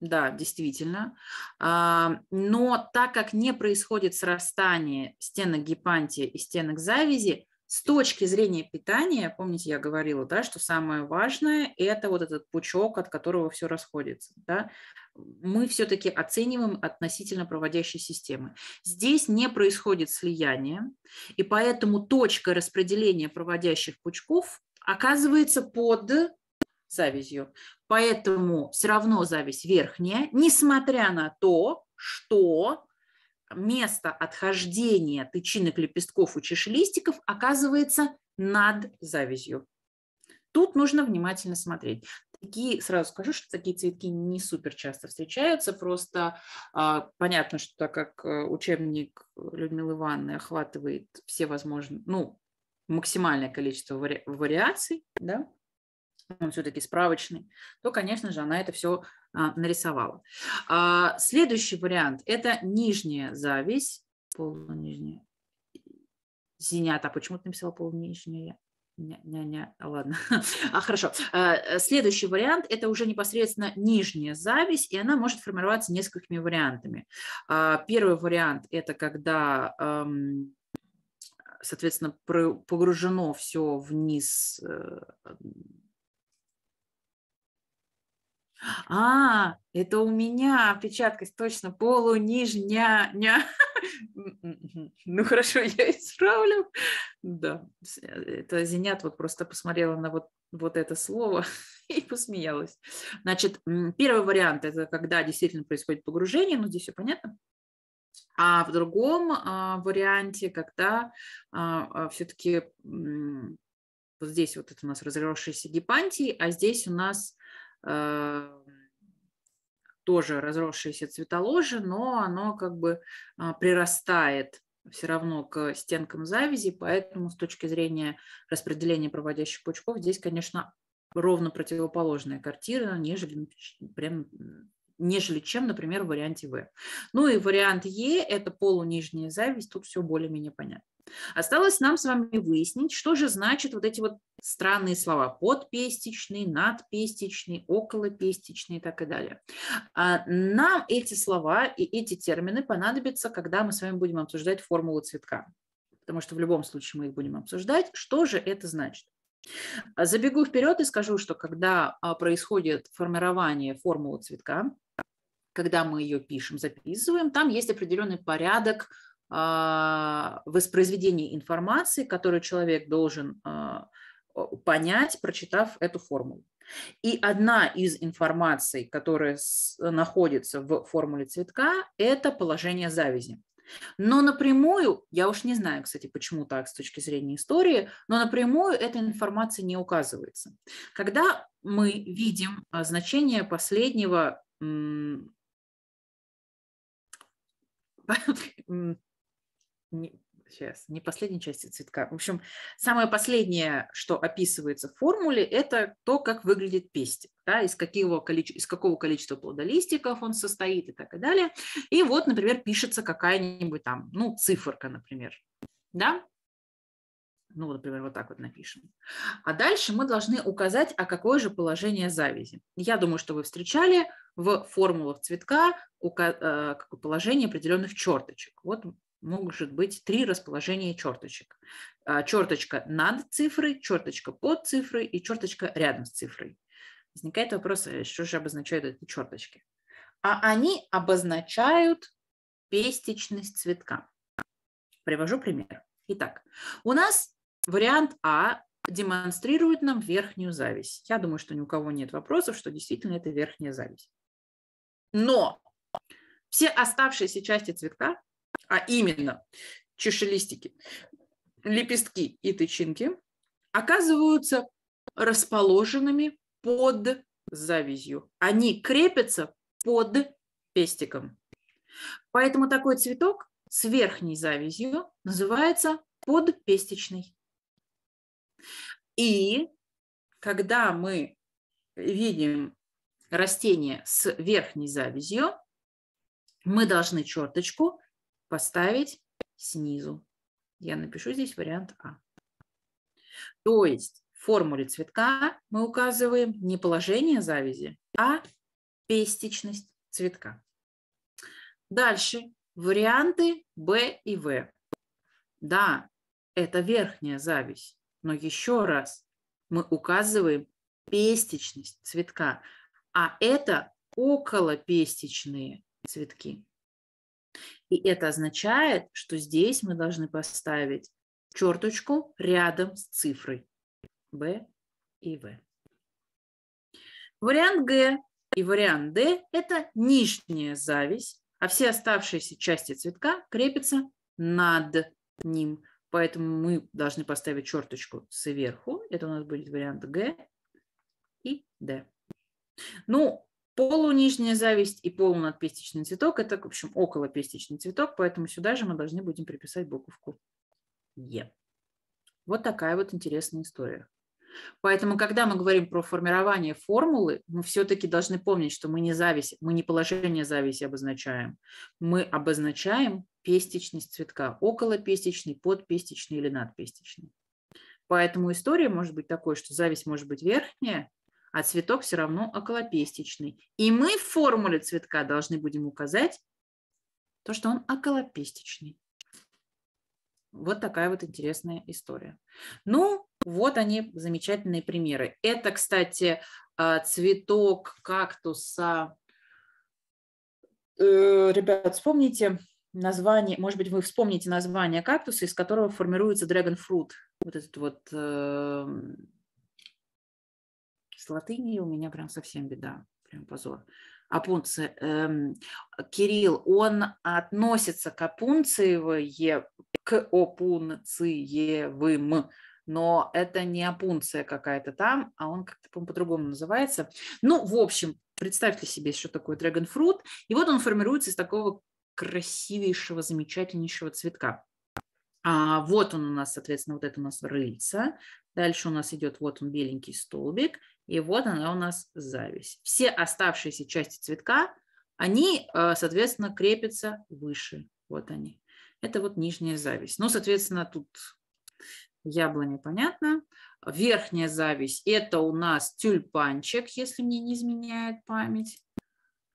да, действительно. А, но так как не происходит срастание стенок гипантии и стенок завязи, с точки зрения питания, помните, я говорила, да, что самое важное – это вот этот пучок, от которого все расходится. Да? Мы все-таки оцениваем относительно проводящей системы. Здесь не происходит слияние, и поэтому точка распределения проводящих пучков оказывается под завязью. Поэтому все равно зависть верхняя, несмотря на то, что место отхождения тычинок, лепестков у чашелистиков оказывается над завязью. Тут нужно внимательно смотреть. Такие, сразу скажу, что такие цветки не супер часто встречаются, просто а, понятно, что так как э, учебник Людмилы Ивановны охватывает все возможные, ну, максимальное количество вари- вариаций, да, он все-таки справочный, то, конечно же, она это все а, нарисовала. А, следующий вариант – это нижняя зависть, полунижняя, зенята, а почему ты написала полунижняя? Не-не-не, ладно. А, хорошо. Э, следующий вариант – это уже непосредственно нижняя зависть, и она может формироваться несколькими вариантами. Первый вариант – это когда, эм, соответственно, погружено все вниз э, а, это у меня печаткость точно полунижня. -ня. Ну хорошо, я исправлю. Да, э, это Зенят вот просто посмотрела на вот, вот это слово и посмеялась. Значит, первый вариант – это когда действительно происходит погружение, ну здесь все понятно. А в другом а, варианте, когда а, а, все-таки вот здесь вот это у нас разросшиеся гипантии, а здесь у нас Э, тоже разросшееся цветоложе, но оно как бы а, прирастает все равно к стенкам завязи, поэтому с точки зрения распределения проводящих пучков здесь, конечно, ровно противоположная картина, нежели, прям, нежели чем, например, в варианте В. Ну и вариант Е – это полунижняя зависть, тут все более-менее понятно. Осталось нам с вами выяснить, что же значит вот эти вот странные слова подпестичный, надпестичный, околопестичный и так и далее. А нам эти слова и эти термины понадобятся, когда мы с вами будем обсуждать формулу цветка, потому что в любом случае мы их будем обсуждать. Что же это значит? А забегу вперед и скажу, что когда а, происходит формирование формулы цветка, когда мы ее пишем, записываем, там есть определенный порядок а, воспроизведение информации, которую человек должен а, понять, прочитав эту формулу. И одна из информаций, которая находится в формуле цветка, это положение завязи. Но напрямую, я уж не знаю, кстати, почему так с точки зрения истории, но напрямую эта информация не указывается. Когда мы видим а, значение последнего не, сейчас, не последней части цветка. В общем, самое последнее, что описывается в формуле, это то, как выглядит пестик, да, из, какого из какого количества плодолистиков он состоит и так и далее. И вот, например, пишется какая-нибудь там, ну, циферка, например, да, ну, например, вот так вот напишем. А дальше мы должны указать, а какое же положение завязи. Я думаю, что вы встречали в формулах цветка э, положение определенных черточек. Вот может быть три расположения черточек. А, черточка над цифрой, черточка под цифрой и черточка рядом с цифрой. Возникает вопрос, э, что же обозначают эти черточки? А они обозначают пестичность цветка. Привожу пример. Итак, у нас вариант А демонстрирует нам верхнюю зависть. Я думаю, что ни у кого нет вопросов, что действительно это верхняя зависть. Но все оставшиеся части цветка а именно чашелистики лепестки и тычинки, оказываются расположенными под завязью. Они крепятся под пестиком. Поэтому такой цветок с верхней завязью называется подпестичный. И когда мы видим растение с верхней завязью, мы должны черточку поставить снизу. Я напишу здесь вариант А. То есть в формуле цветка мы указываем не положение завязи, а пестичность цветка. Дальше варианты Б и В. Да, это верхняя зависть, но еще раз мы указываем пестичность цветка, а это околопестичные цветки. И это означает, что здесь мы должны поставить черточку рядом с цифрой B и В. Вариант Г и вариант D – это нижняя зависть, а все оставшиеся части цветка крепятся над ним. Поэтому мы должны поставить черточку сверху. Это у нас будет вариант Г и Д. Ну, полунижняя зависть и полунадпестичный цветок – это, в общем, околопестичный цветок, поэтому сюда же мы должны будем приписать буковку Е. Вот такая вот интересная история. Поэтому, когда мы говорим про формирование формулы, мы все-таки должны помнить, что мы не зависть, мы не положение зависи обозначаем. Мы обозначаем пестичность цветка, околопестичный, подпестичный или надпестичный. Поэтому история может быть такой, что зависть может быть верхняя, а цветок все равно околопестичный. И мы в формуле цветка должны будем указать то, что он околопестичный. Вот такая вот интересная история. Ну, вот они замечательные примеры. Это, кстати, а, цветок кактуса. Э, ребят, вспомните название, может быть, вы вспомните название кактуса, из которого формируется dragon fruit. Вот этот вот эм, с латыни у меня прям совсем беда, прям позор. апунция эм, Кирилл, он относится к опунциевое, к опунциевым, но это не опунция какая-то там, а он как-то, по по-другому называется. Ну, в общем, представьте себе, что такое dragon И вот он формируется из такого красивейшего, замечательнейшего цветка. А вот он у нас, соответственно, вот это у нас рыльца. Дальше у нас идет вот он беленький столбик. И вот она у нас зависть. Все оставшиеся части цветка, они, э, соответственно, крепятся выше. Вот они. Это вот нижняя зависть. Ну, соответственно, тут яблоня, понятно. Верхняя зависть – это у нас тюльпанчик, если мне не изменяет память.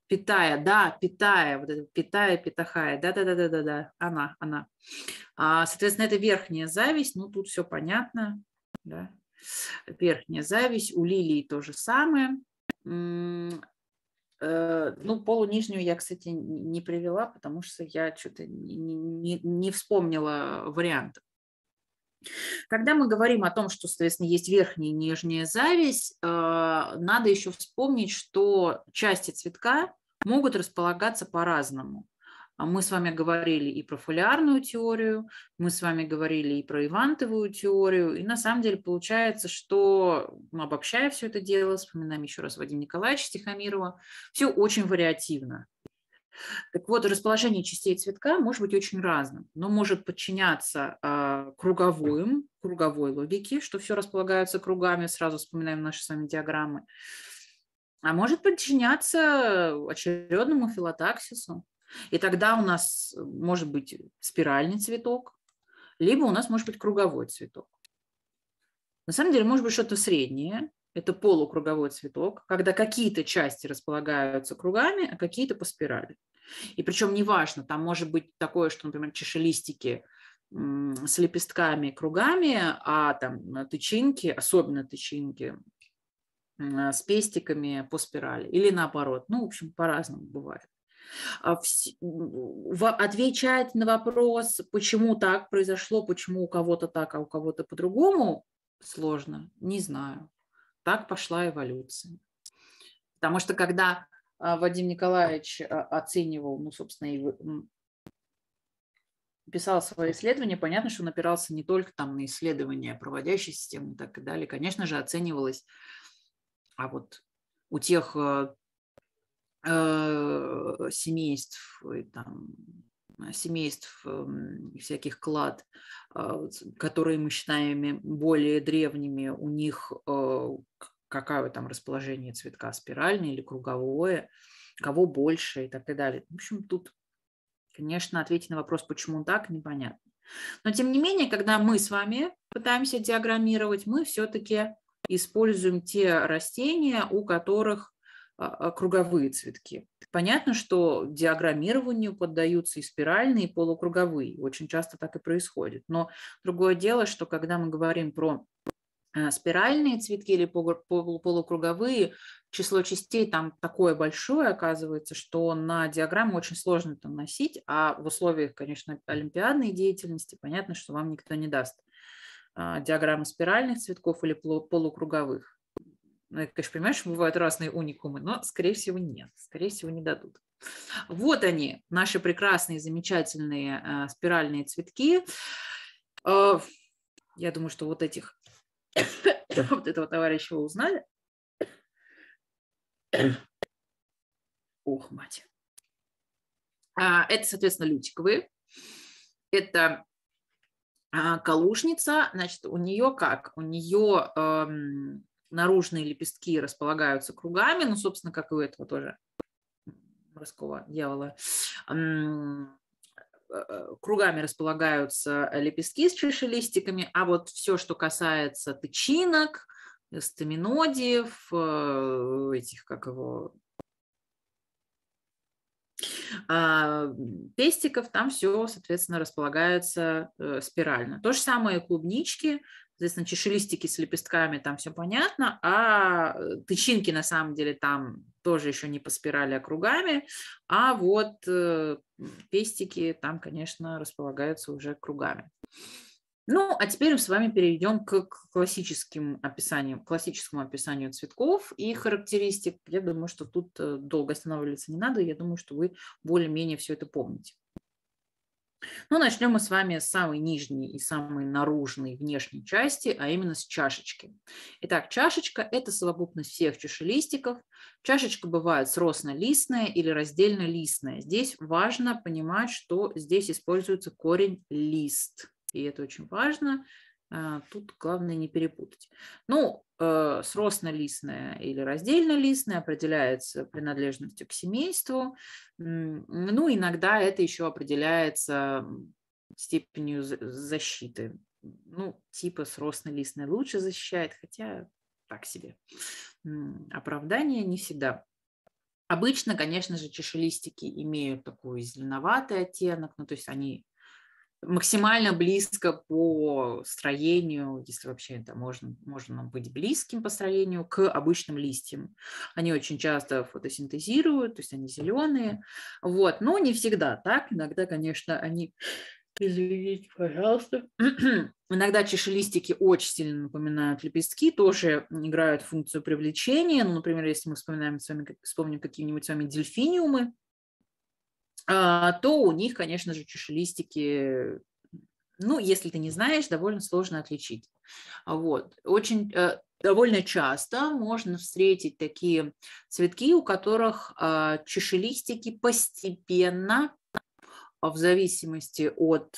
Питая, да, питая, вот это питая, питахая, да-да-да-да-да, она, она. А, соответственно, это верхняя зависть, ну, тут все понятно, да верхняя зависть, у лилии то же самое. Э, ну, полунижнюю я, кстати, не привела, потому что я что-то не, не, не вспомнила вариантов. Когда мы говорим о том, что, соответственно, есть верхняя и нижняя зависть, э, надо еще вспомнить, что части цветка могут располагаться по-разному. А мы с вами говорили и про фолиарную теорию, мы с вами говорили и про ивантовую теорию, и на самом деле получается, что, обобщая все это дело, вспоминаем еще раз Вадим Николаевича Тихомирова, все очень вариативно. Так вот, расположение частей цветка может быть очень разным, но может подчиняться э, круговым, круговой логике, что все располагаются кругами, сразу вспоминаем наши с вами диаграммы, а может подчиняться очередному филотаксису. И тогда у нас э, может быть спиральный цветок, либо у нас может быть круговой цветок. На самом деле может быть что-то среднее, это полукруговой цветок, когда какие-то части располагаются кругами, а какие-то по спирали. И причем неважно, там может быть такое, что, например, чашелистики с лепестками кругами, а там э, тычинки, особенно тычинки, э, с пестиками по спирали или наоборот. Ну, в общем, по-разному бывает. А, отвечать на вопрос, почему так произошло, почему у кого-то так, а у кого-то по-другому, сложно, не знаю. Так пошла эволюция. Потому что когда а, Вадим Николаевич а, оценивал, ну, собственно, и писал свои исследования, понятно, что он опирался не только там на исследования проводящей системы и так далее. Конечно же, оценивалось, а вот у тех Э, семейств, э, там, э, семейств эм, всяких клад, которые мы считаем более древними, у них какое там расположение цветка, спиральное или круговое, кого больше и так и далее. В общем, тут, конечно, ответить на вопрос, почему так, непонятно. Но, тем не менее, когда мы с вами пытаемся диаграммировать, мы все-таки используем те растения, у которых а, а, круговые цветки. Понятно, что диаграммированию поддаются и спиральные, и полукруговые. Очень часто так и происходит. Но другое дело, что когда мы говорим про а, спиральные цветки или полукруговые, число частей там такое большое оказывается, что на диаграмму очень сложно это носить, а в условиях, конечно, олимпиадной деятельности понятно, что вам никто не даст диаграммы спиральных цветков или полукруговых. Ну, я, конечно, понимаю, что бывают разные уникумы, но, скорее всего, нет, скорее всего, не дадут. Вот они, наши прекрасные, замечательные э, спиральные цветки. Э, я думаю, что вот этих, вот этого товарища вы узнали. Ох, мать. А, это, соответственно, лютиковые. Это а, калушница, значит, у нее как? У нее эм, наружные лепестки располагаются кругами, ну, собственно, как и у этого тоже морского дьявола. Э, э, кругами располагаются лепестки с чашелистиками, а вот все, что касается тычинок, стаминодиев, э, этих, как его, а, пестиков, там все, соответственно, располагается спирально. То же самое и клубнички, Соответственно, чешелистики с лепестками там все понятно, а э, тычинки на самом деле там тоже еще не по спирали, а кругами, а вот э, пестики там, конечно, располагаются уже кругами. Ну, а теперь мы с вами перейдем к классическим описаниям, классическому описанию цветков и характеристик. Я думаю, что тут э, долго останавливаться не надо. Я думаю, что вы более-менее все это помните. Ну, начнем мы с вами с самой нижней и самой наружной внешней части, а именно с чашечки. Итак, чашечка – это совокупность всех чашелистиков. Чашечка бывает сросно-листная или раздельно-листная. Здесь важно понимать, что здесь используется корень «лист». И это очень важно, а, тут главное не перепутать. Ну, э, сросно-листное или раздельно листная определяется принадлежностью к семейству. Ну, иногда это еще определяется степенью защиты. Ну, типа сросно-листное лучше защищает, хотя так себе. Оправдание не всегда. Обычно, конечно же, чешелистики имеют такой зеленоватый оттенок, ну, то есть они максимально близко по строению, если вообще это можно, можно быть близким по строению, к обычным листьям. Они очень часто фотосинтезируют, то есть они зеленые. Вот. Но не всегда так. Иногда, конечно, они Извините, пожалуйста. Иногда чешелистики очень сильно напоминают лепестки, тоже играют функцию привлечения. Ну, например, если мы вспоминаем с вами, вспомним какие-нибудь с вами дельфиниумы, а, то у них, конечно же, чушелистики ну, если ты не знаешь, довольно сложно отличить. Вот. Очень э, довольно часто можно встретить такие цветки, у которых а, чешелистики постепенно, а, в зависимости от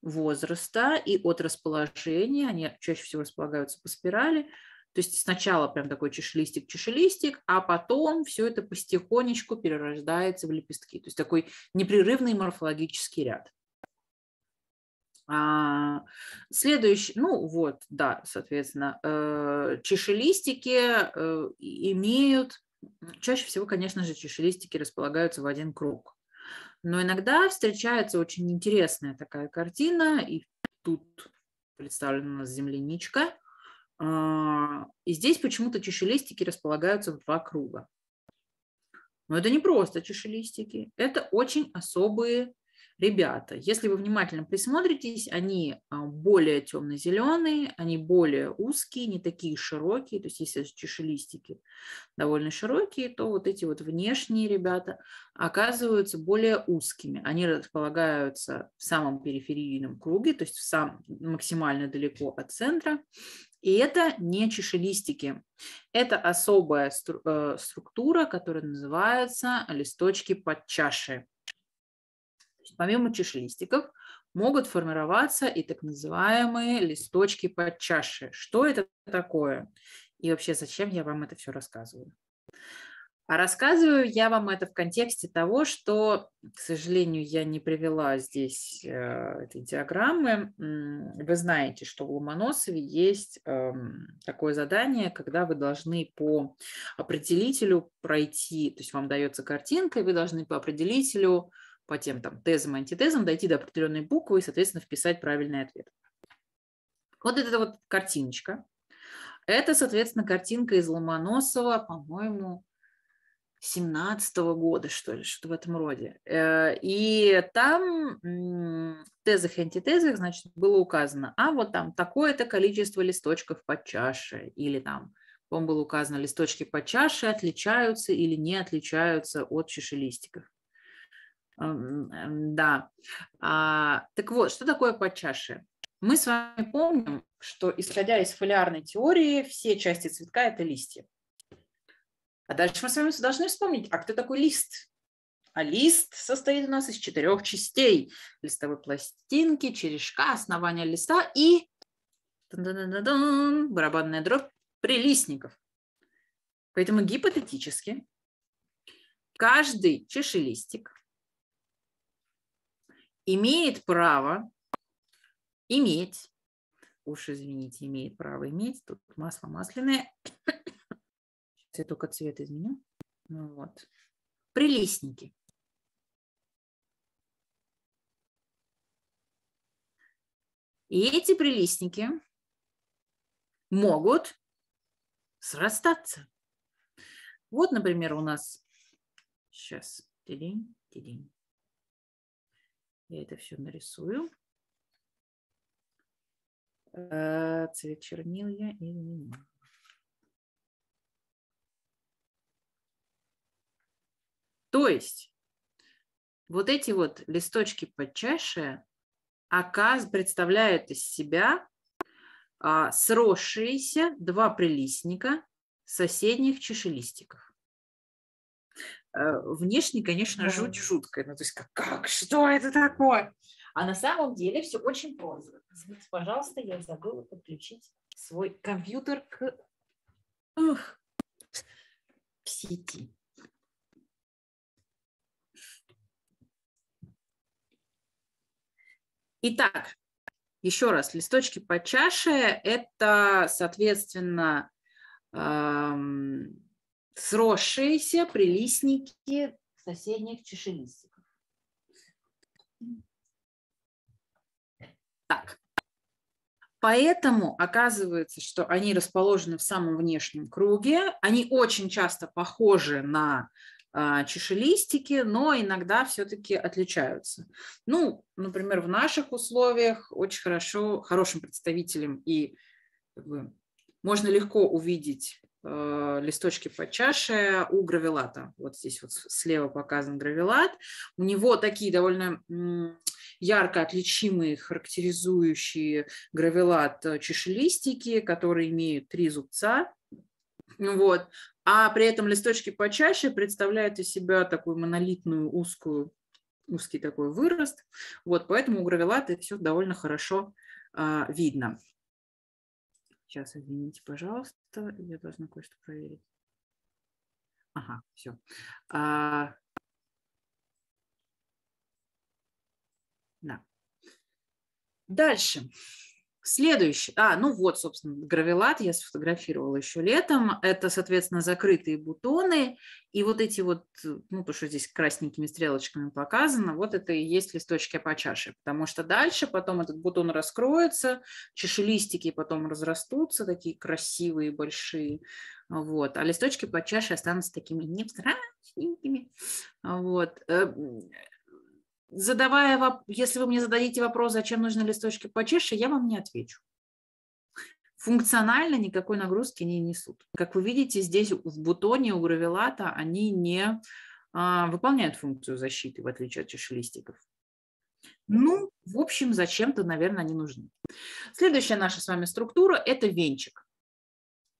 возраста и от расположения, они чаще всего располагаются по спирали, то есть сначала прям такой чешелистик-чешелистик, а потом все это потихонечку перерождается в лепестки. То есть такой непрерывный морфологический ряд. А, следующий, ну вот, да, соответственно, э, чешелистики э, имеют, чаще всего, конечно же, чешелистики располагаются в один круг. Но иногда встречается очень интересная такая картина, и тут представлена у нас земляничка, а, и здесь почему-то чешелистики располагаются в два круга. Но это не просто чешелистики, это очень особые ребята. Если вы внимательно присмотритесь, они а, более темно-зеленые, они более узкие, не такие широкие. То есть если чешелистики довольно широкие, то вот эти вот внешние ребята оказываются более узкими. Они располагаются в самом периферийном круге, то есть в сам, максимально далеко от центра. И это не чешелистики. Это особая стру э, структура, которая называется листочки под чаши. Помимо чешелистиков могут формироваться и так называемые листочки под чаши. Что это такое? И вообще, зачем я вам это все рассказываю? А рассказываю я вам это в контексте того, что, к сожалению, я не привела здесь э, этой диаграммы. Вы знаете, что в Ломоносове есть э, такое задание, когда вы должны по определителю пройти, то есть вам дается картинка, и вы должны по определителю, по тем там тезам, и антитезам дойти до определенной буквы и, соответственно, вписать правильный ответ. Вот эта вот картиночка. Это, соответственно, картинка из Ломоносова, по-моему, 17 года, что ли, что в этом роде. Э, и там в тезах и антитезах, значит, было указано, а вот там такое-то количество листочков под чаше, или там, по-моему, было указано, листочки под чаше отличаются или не отличаются от чашелистиков. Да. А, так вот, что такое под чаше? Мы с вами помним, что, исходя из фолиарной теории, все части цветка – это листья. А дальше мы с вами должны вспомнить, а кто такой лист? А лист состоит у нас из четырех частей. Листовой пластинки, черешка, основания листа и барабанная дробь прилистников. Поэтому гипотетически каждый чешелистик имеет право иметь, уж извините, имеет право иметь, тут масло масляное, я только цвет изменю. Ну вот. Прелестники. И эти прелестники могут срастаться. Вот, например, у нас сейчас тилинь, тилинь. Я это все нарисую. Э, цвет чернил я изменю. То есть вот эти вот листочки почаще оказ представляют из себя а, сросшиеся два прилистника соседних чешелистиков э, внешне, конечно, жуть жуткая. Ну, то есть, как, как, что это такое? А на самом деле все очень просто. Извините, пожалуйста, я забыла подключить свой компьютер к Ух. в сети. Итак, еще раз, листочки по чаше – это, соответственно, эм, сросшиеся прилистники соседних чашелистиков. Так, Поэтому оказывается, что они расположены в самом внешнем круге. Они очень часто похожи на а, чешелистики, но иногда все-таки отличаются. Ну, например, в наших условиях очень хорошо, хорошим представителем и как бы, можно легко увидеть э, листочки под чаше у гравелата. Вот здесь вот слева показан гравелат. У него такие довольно ярко отличимые, характеризующие гравелат э, чешелистики, которые имеют три зубца. Вот. А при этом листочки почаще представляют из себя такую монолитную узкую узкий такой вырост. Вот, поэтому у гравелаты все довольно хорошо а, видно. Сейчас, извините, пожалуйста, я должна кое-что проверить. Ага, все. А, да. Дальше. Следующий, а, ну вот, собственно, гравелат я сфотографировала еще летом. Это, соответственно, закрытые бутоны. И вот эти вот, э, ну, то, что здесь красненькими стрелочками показано, вот это и есть листочки по чаше. Потому что дальше потом этот бутон раскроется, чашелистики потом разрастутся, такие красивые, большие. Вот. А листочки по чаше останутся такими невзрачненькими. Вот. Эм, задавая, если вы мне зададите вопрос, зачем нужны листочки почище, я вам не отвечу. Функционально никакой нагрузки не несут. Как вы видите, здесь в бутоне у гравелата они не а, выполняют функцию защиты, в отличие от чашелистиков. Ну, в общем, зачем-то, наверное, они нужны. Следующая наша с вами структура – это венчик.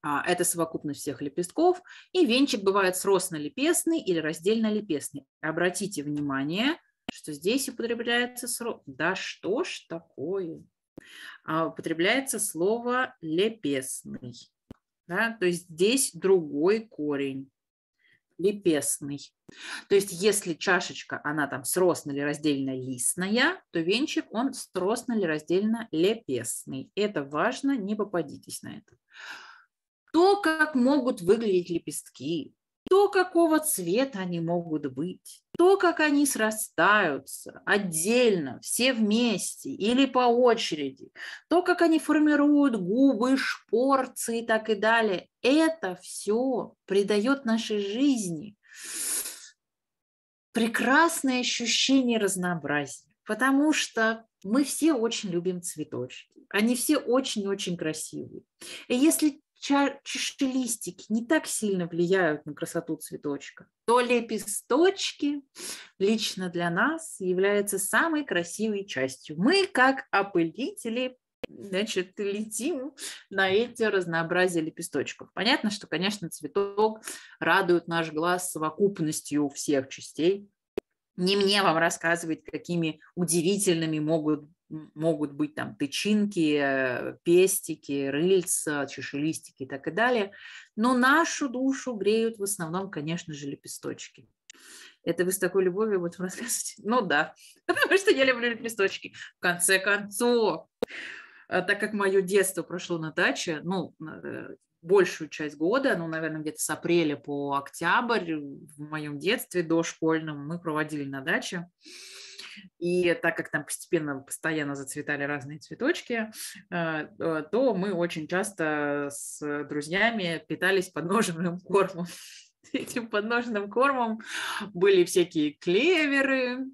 А, это совокупность всех лепестков. И венчик бывает сростно-лепестный или раздельно-лепестный. Обратите внимание, что здесь употребляется срок. Да что ж такое? А употребляется слово лепесный. Да? То есть здесь другой корень лепесный. То есть если чашечка, она там сросна или раздельно листная, то венчик, он сросно или раздельно лепесный. Это важно, не попадитесь на это. То, как могут выглядеть лепестки, какого цвета они могут быть, то, как они срастаются отдельно, все вместе или по очереди, то, как они формируют губы, шпорцы и так и далее, это все придает нашей жизни прекрасное ощущение разнообразия, потому что мы все очень любим цветочки. Они все очень-очень красивые. И если чашелистики не так сильно влияют на красоту цветочка, то лепесточки лично для нас являются самой красивой частью. Мы, как опылители, значит, летим на эти разнообразия лепесточков. Понятно, что, конечно, цветок радует наш глаз совокупностью всех частей. Не мне вам рассказывать, какими удивительными могут могут быть там тычинки, э, пестики, рыльца, чешелистики и так и далее. Но нашу душу греют в основном, конечно же, лепесточки. Это вы с такой любовью будете рассказывать? Ну да, потому что я люблю лепесточки. В конце концов, э, так как мое детство прошло на даче, ну, э, большую часть года, ну, наверное, где-то с апреля по октябрь в моем детстве дошкольном мы проводили на даче. И так как там постепенно, постоянно зацветали разные цветочки, э, э, то мы очень часто с друзьями питались подножным кормом. Этим подножным кормом были всякие клеверы,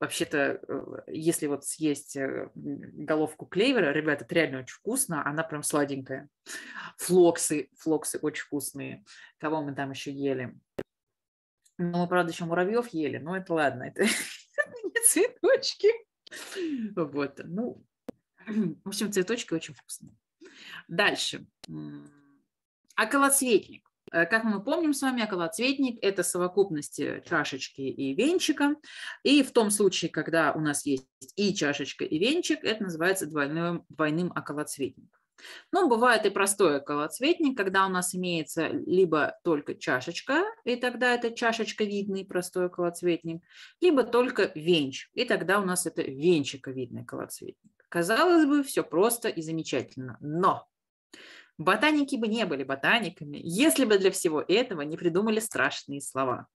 вообще-то, э, если вот съесть головку клевера, ребята, это реально очень вкусно, она прям сладенькая. Флоксы, флоксы очень вкусные. Кого мы там еще ели? Ну, мы, правда, еще муравьев ели, но это ладно, это мне цветочки. Вот, ну, в общем, цветочки очень вкусные. Дальше. Околоцветник. Э, как мы помним с вами, околоцветник – это совокупность чашечки и венчика. И в том случае, когда у нас есть и чашечка, и венчик, это называется двойным, двойным околоцветником. Ну, бывает и простой околоцветник, когда у нас имеется либо только чашечка, и тогда это чашечковидный простой околоцветник, либо только венч, и тогда у нас это венчиковидный околоцветник. Казалось бы, все просто и замечательно, но Ботаники бы не были ботаниками, если бы для всего этого не придумали страшные слова.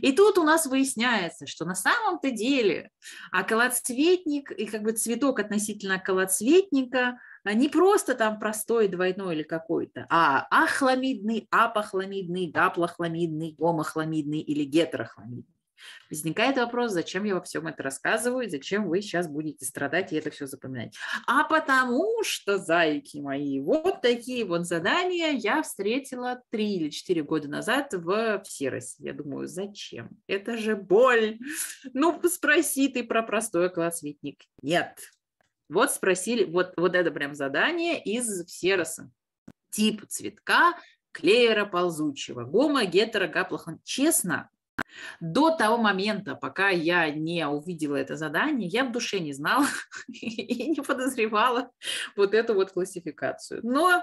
И тут у нас выясняется, что на самом-то деле околоцветник и как бы цветок относительно околоцветника а, не просто там простой, двойной или какой-то, а ахламидный, апохламидный, гаплохламидный, гомохламидный или гетерохламидный. Возникает вопрос, зачем я во всем это рассказываю, зачем вы сейчас будете страдать и это все запоминать. А потому что, зайки мои, вот такие вот задания я встретила три или четыре года назад в Всеросе. Я думаю, зачем? Это же боль. Ну, спроси ты про простой классветник. Нет. Вот спросили, вот, вот это прям задание из Всероса. Тип цветка клеера ползучего, гома, гетера, гаплохан. Честно, до того момента, пока я не увидела это задание, я в душе не знала и не подозревала вот эту вот классификацию. Но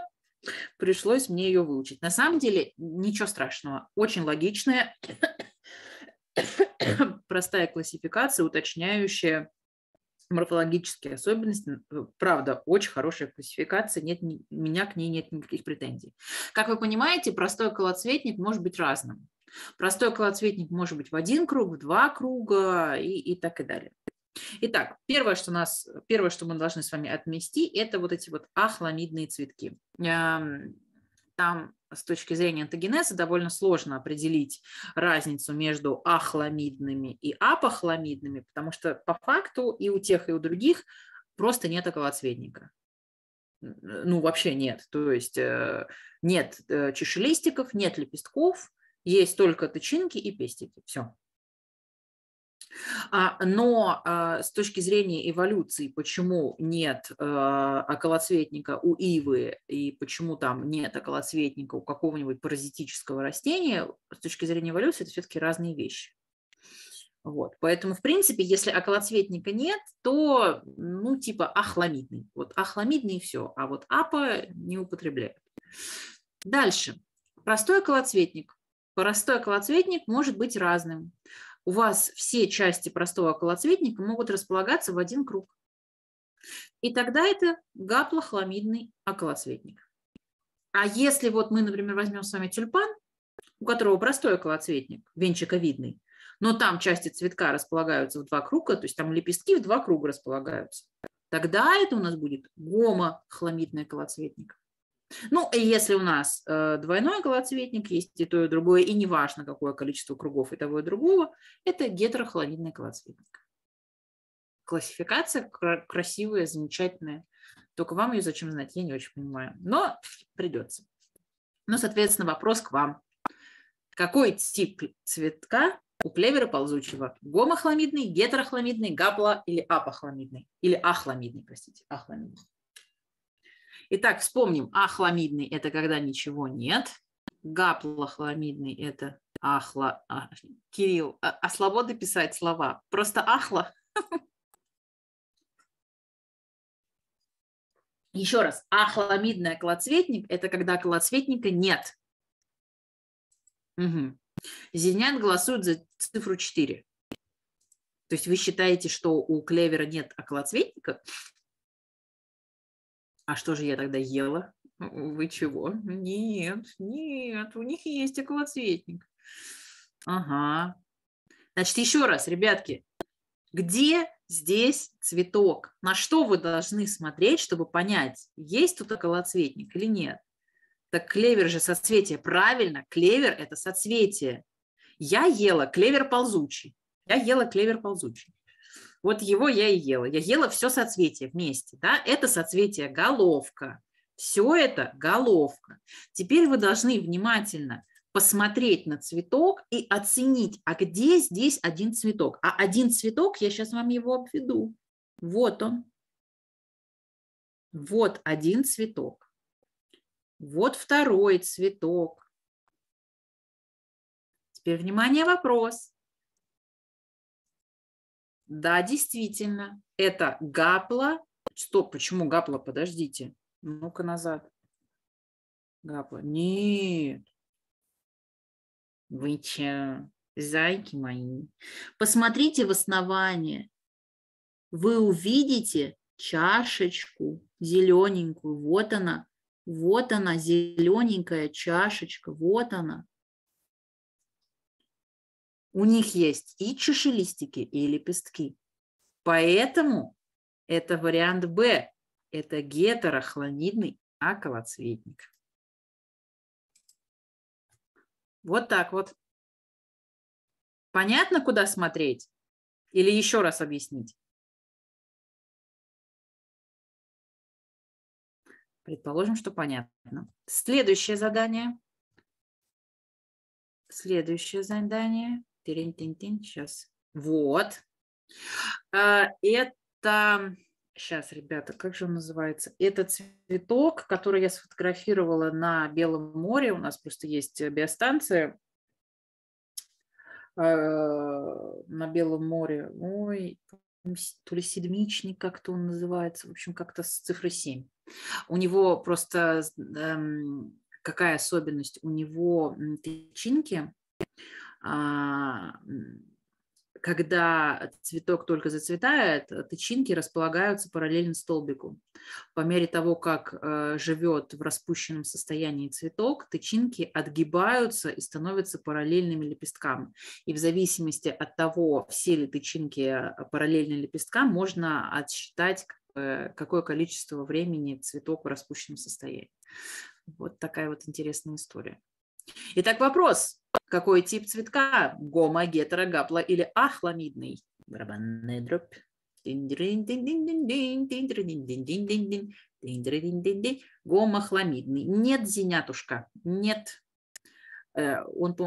пришлось мне ее выучить. На самом деле ничего страшного, очень логичная, простая классификация, уточняющая морфологические особенности. Правда, очень хорошая классификация, нет, ни, меня к ней нет никаких претензий. Как вы понимаете, простой колоцветник может быть разным. Простой околоцветник может быть в один круг, в два круга и, и так и далее. Итак, первое что, нас, первое, что мы должны с вами отмести, это вот эти вот ахламидные цветки. Там с точки зрения антогенеза довольно сложно определить разницу между ахламидными и апохламидными, потому что по факту и у тех, и у других просто нет околоцветника ну, вообще нет. То есть э, нет э, чешелистиков, нет лепестков, есть только тычинки и пестики. Все. А, но а, с точки зрения эволюции, почему нет а, околоцветника у ивы и почему там нет околоцветника у какого-нибудь паразитического растения, с точки зрения эволюции это все-таки разные вещи. Вот. Поэтому, в принципе, если околоцветника нет, то, ну, типа ахламидный. Вот ахламидный и все, а вот апа не употребляют. Дальше. Простой околоцветник Простой околоцветник может быть разным. У вас все части простого околоцветника могут располагаться в один круг. И тогда это гаплохламидный околоцветник. А если вот мы, например, возьмем с вами тюльпан, у которого простой околоцветник, венчиковидный, но там части цветка располагаются в два круга, то есть там лепестки в два круга располагаются, тогда это у нас будет гомохламидный околоцветник. Ну, если у нас э, двойной голоцветник, есть и то, и другое, и неважно, какое количество кругов и того, и другого, это гетерохлоридный голоцветник. Классификация кра- красивая, замечательная. Только вам ее зачем знать, я не очень понимаю. Но придется. Ну, соответственно, вопрос к вам. Какой тип цветка у клевера ползучего? Гомохламидный, гетерохламидный, гапло или апохламидный? Или ахламидный, простите, ахламидный. Итак, вспомним, ахламидный – это когда ничего нет. Гаплохламидный – это ахла. А, Кирилл, а, а свобода писать слова? Просто ахла? Еще раз, ахламидная клоцветник – это когда клоцветника нет. Угу. Зенян голосует за цифру 4. То есть вы считаете, что у клевера нет околоцветника? а что же я тогда ела? Вы чего? Нет, нет, у них есть околоцветник. Ага. Значит, еще раз, ребятки, где здесь цветок? На что вы должны смотреть, чтобы понять, есть тут околоцветник или нет? Так клевер же соцветие. Правильно, клевер – это соцветие. Я ела клевер ползучий. Я ела клевер ползучий. Вот его я и ела. Я ела все соцветие вместе. Да? Это соцветие головка. Все это головка. Теперь вы должны внимательно посмотреть на цветок и оценить, а где здесь один цветок. А один цветок, я сейчас вам его обведу. Вот он. Вот один цветок. Вот второй цветок. Теперь, внимание, вопрос. Да, действительно, это гапла. Стоп, почему гапла? Подождите. Ну-ка назад. Гапла. Нет. Вы че, зайки мои? Посмотрите в основание. Вы увидите чашечку зелененькую. Вот она. Вот она, зелененькая чашечка. Вот она. У них есть и чашелистики, и лепестки. Поэтому это вариант Б. Это гетерохлонидный околоцветник. Вот так вот. Понятно, куда смотреть? Или еще раз объяснить? Предположим, что понятно. Следующее задание. Следующее задание тирин тин тин сейчас. Вот. А, это, сейчас, ребята, как же он называется? Это цветок, который я сфотографировала на Белом море. У нас просто есть биостанция а, на Белом море. Ой, то ли седмичник как-то он называется, в общем, как-то с цифры 7. У него просто эм, какая особенность? У него тычинки а, когда цветок только зацветает, тычинки располагаются параллельно столбику. По мере того, как э, живет в распущенном состоянии цветок, тычинки отгибаются и становятся параллельными лепесткам. И в зависимости от того, все ли тычинки э, параллельны лепесткам, можно отсчитать, э, какое количество времени цветок в распущенном состоянии. Вот такая вот интересная история. Итак, вопрос. Какой тип цветка? Гомо, гетеро, гапло или ахламидный? Барабанная дробь. Гомохламидный. Нет, зенятушка, нет. Э, он, по,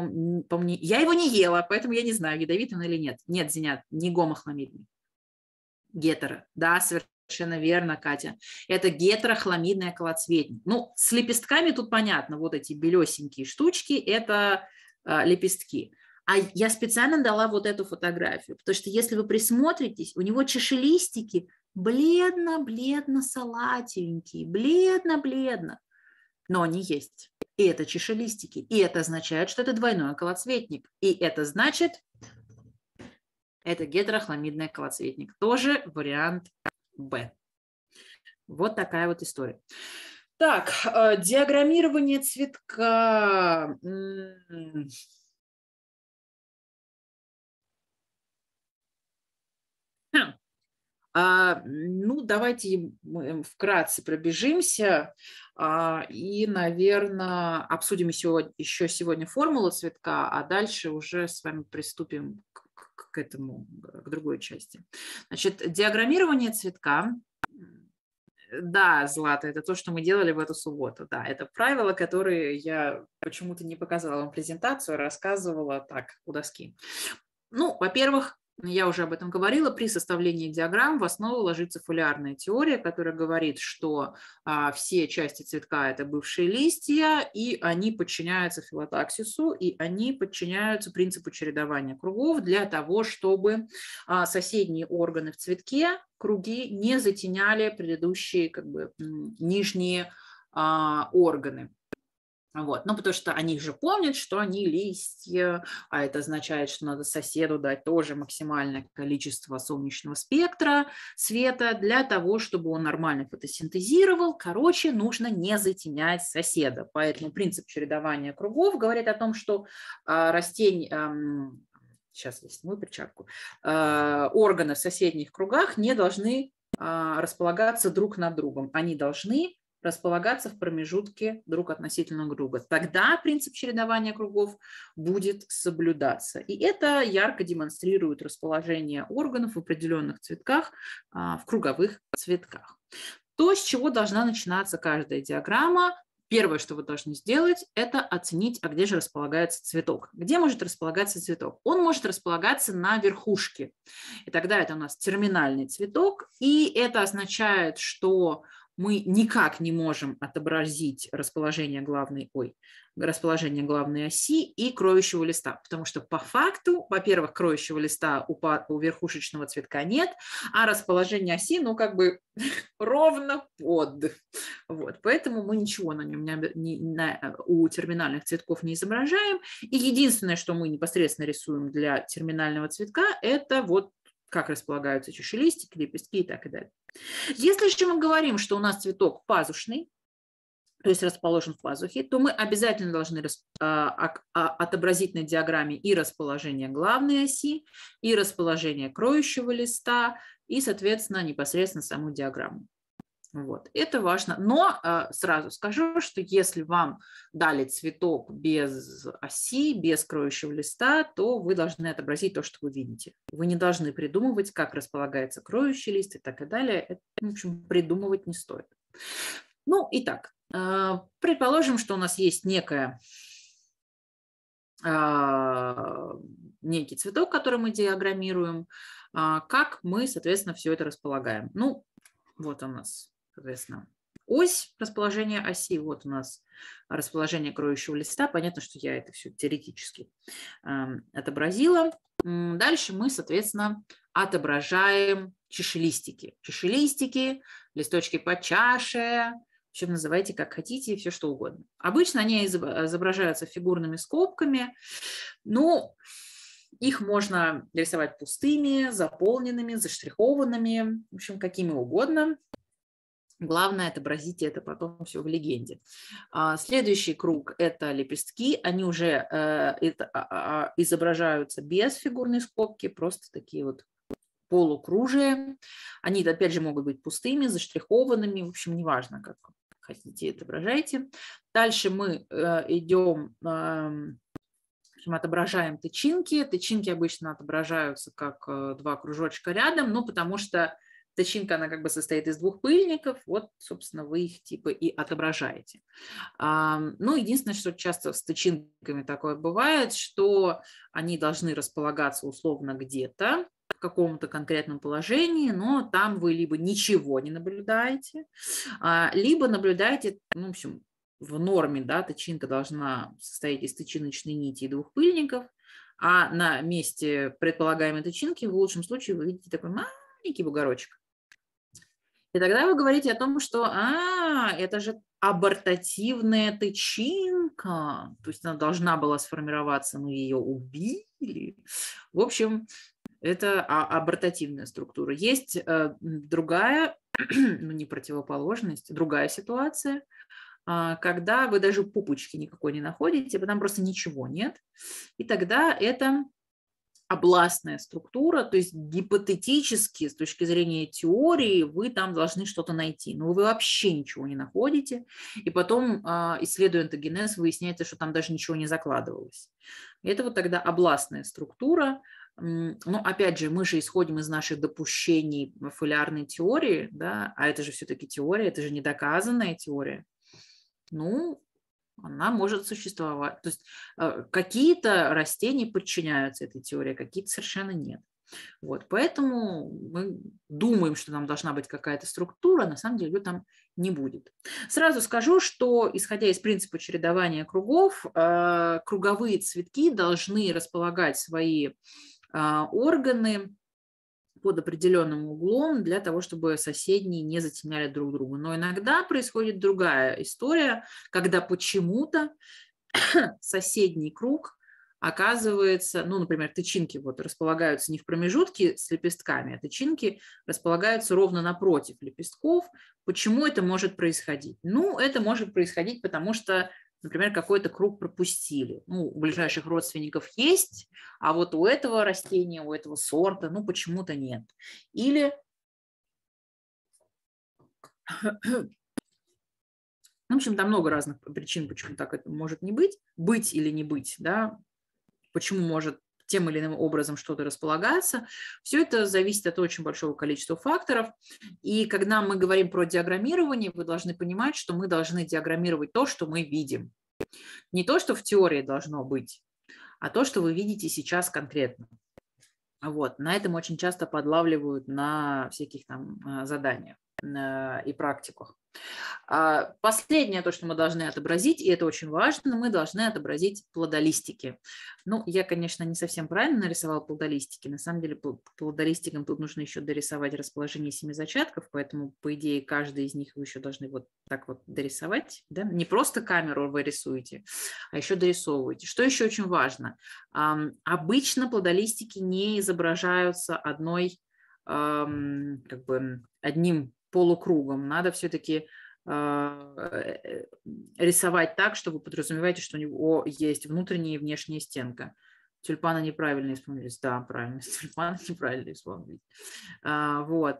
по мне, я его не ела, поэтому я не знаю, ядовит он или нет. Нет, зенят, не гомохламидный. Гетера. Да, совершенно верно, Катя. Это гетерохламидная колоцветник. Ну, с лепестками тут понятно. Вот эти белесенькие штучки – это а, лепестки. А я специально дала вот эту фотографию, потому что если вы присмотритесь, у него чашелистики бледно-бледно-салатенькие, бледно-бледно, но они есть. И это чешелистики, и это означает, что это двойной околоцветник, и это значит, это гетерохламидный околоцветник, тоже вариант Б. Вот такая вот история. Так, э, диаграммирование цветка. Хм. А, ну, давайте вкратце пробежимся а, и, наверное, обсудим еще, еще сегодня формулу цветка, а дальше уже с вами приступим к, к этому, к другой части. Значит, диаграммирование цветка да, Злата, это то, что мы делали в эту субботу, да. Это правила, которые я почему-то не показывала вам презентацию, а рассказывала так, у доски. Ну, во-первых, ну, я уже об этом говорила, при составлении диаграмм в основу ложится фолиарная теория, которая говорит, что а, все части цветка – это бывшие листья, и они подчиняются филотаксису, и они подчиняются принципу чередования кругов для того, чтобы а, соседние органы в цветке, круги, не затеняли предыдущие как бы, нижние а, органы. Вот. Ну, потому что они же помнят, что они листья, а это означает, что надо соседу дать тоже максимальное количество солнечного спектра, света, для того, чтобы он нормально фотосинтезировал. Короче, нужно не затенять соседа. Поэтому принцип чередования кругов говорит о том, что а, растения, сейчас я сниму перчатку, а, органы в соседних кругах не должны а, располагаться друг над другом. Они должны располагаться в промежутке друг относительно друга. Тогда принцип чередования кругов будет соблюдаться. И это ярко демонстрирует расположение органов в определенных цветках, а, в круговых цветках. То, с чего должна начинаться каждая диаграмма, первое, что вы должны сделать, это оценить, а где же располагается цветок. Где может располагаться цветок? Он может располагаться на верхушке. И тогда это у нас терминальный цветок, и это означает, что мы никак не можем отобразить расположение главной, ой, расположение главной оси и кроющего листа, потому что по факту, во-первых, кроющего листа у, у верхушечного цветка нет, а расположение оси, ну, как бы ровно под. Вот, поэтому мы ничего на нем не, не, на, э, у терминальных цветков не изображаем. И единственное, что мы непосредственно рисуем для терминального цветка, это вот как располагаются чешелистики, лепестки и так далее. Если же мы говорим, что у нас цветок пазушный, то есть расположен в пазухе, то мы обязательно должны а, а, отобразить на диаграмме и расположение главной оси, и расположение кроющего листа, и, соответственно, непосредственно саму диаграмму. Вот. Это важно. Но э, сразу скажу, что если вам дали цветок без оси, без кроющего листа, то вы должны отобразить то, что вы видите. Вы не должны придумывать, как располагается кроющий лист и так и далее. Это, в общем, придумывать не стоит. Ну, итак, э, предположим, что у нас есть некая а, некий цветок, который мы диаграммируем, а, как мы, соответственно, все это располагаем. Ну, вот у нас соответственно, ось расположения оси. Вот у нас расположение кроющего листа. Понятно, что я это все теоретически э, отобразила. Дальше мы, соответственно, отображаем чашелистики. Чашелистики, листочки по чаше, в общем, называйте как хотите, все что угодно. Обычно они изображаются фигурными скобками, но их можно рисовать пустыми, заполненными, заштрихованными, в общем, какими угодно. Главное отобразите это потом все в легенде. А, следующий круг – это лепестки. Они уже э, а, а, изображаются без фигурной скобки, просто такие вот полукружия. Они, опять же, могут быть пустыми, заштрихованными, в общем, неважно, как хотите, отображайте. Дальше мы э, идем, эм, отображаем тычинки. Тычинки обычно отображаются как э, два кружочка рядом, ну, потому что Точинка она как бы состоит из двух пыльников, вот, собственно, вы их типа и отображаете. Ну, единственное, что часто с точинками такое бывает, что они должны располагаться условно где-то, в каком-то конкретном положении, но там вы либо ничего не наблюдаете, а, либо наблюдаете, ну, в общем, в норме, да, точинка должна состоять из тычиночной нити и двух пыльников, а на месте предполагаемой точинки в лучшем случае вы видите такой маленький бугорочек. И тогда вы говорите о том, что а, это же абортативная тычинка, то есть она должна была сформироваться, мы ее убили. В общем, это а, абортативная структура. Есть э, другая, ну не противоположность, другая ситуация, а, когда вы даже пупочки никакой не находите, потому просто ничего нет. И тогда это областная структура, то есть гипотетически с точки зрения теории вы там должны что-то найти, но вы вообще ничего не находите, и потом, а, исследуя энтогенез, выясняется, что там даже ничего не закладывалось. Это вот тогда областная структура, но опять же, мы же исходим из наших допущений фолиарной теории, да, а это же все-таки теория, это же недоказанная теория. Ну, она может существовать. То есть э, какие-то растения подчиняются этой теории, а какие-то совершенно нет. Вот, поэтому мы думаем, что там должна быть какая-то структура, а на самом деле ее там не будет. Сразу скажу, что исходя из принципа чередования кругов, э, круговые цветки должны располагать свои э, органы под определенным углом для того, чтобы соседние не затеняли друг друга. Но иногда происходит другая история, когда почему-то соседний круг оказывается, ну, например, тычинки вот располагаются не в промежутке с лепестками, а тычинки располагаются ровно напротив лепестков. Почему это может происходить? Ну, это может происходить, потому что например, какой-то круг пропустили. Ну, у ближайших родственников есть, а вот у этого растения, у этого сорта, ну, почему-то нет. Или в общем, там много разных причин, почему так это может не быть, быть или не быть, да, почему может тем или иным образом что-то располагается. Все это зависит от очень большого количества факторов. И когда мы говорим про диаграммирование, вы должны понимать, что мы должны диаграммировать то, что мы видим. Не то, что в теории должно быть, а то, что вы видите сейчас конкретно. Вот. На этом очень часто подлавливают на всяких там э, заданиях. Э, и практиках. А, последнее, то, что мы должны отобразить, и это очень важно, мы должны отобразить плодолистики. Ну, я, конечно, не совсем правильно нарисовала плодолистики. На самом деле плодолистикам тут нужно еще дорисовать расположение семи зачатков, поэтому, по идее, каждый из них вы еще должны вот так вот дорисовать. Да? Не просто камеру вы рисуете, а еще дорисовываете. Что еще очень важно? Обычно плодолистики не изображаются одной как бы одним полукругом. Надо все-таки э, э, рисовать так, чтобы вы подразумеваете, что у него есть внутренняя и внешняя стенка. Тюльпаны неправильно исполнились. Да, правильно, тюльпаны неправильно исполнились. А, вот.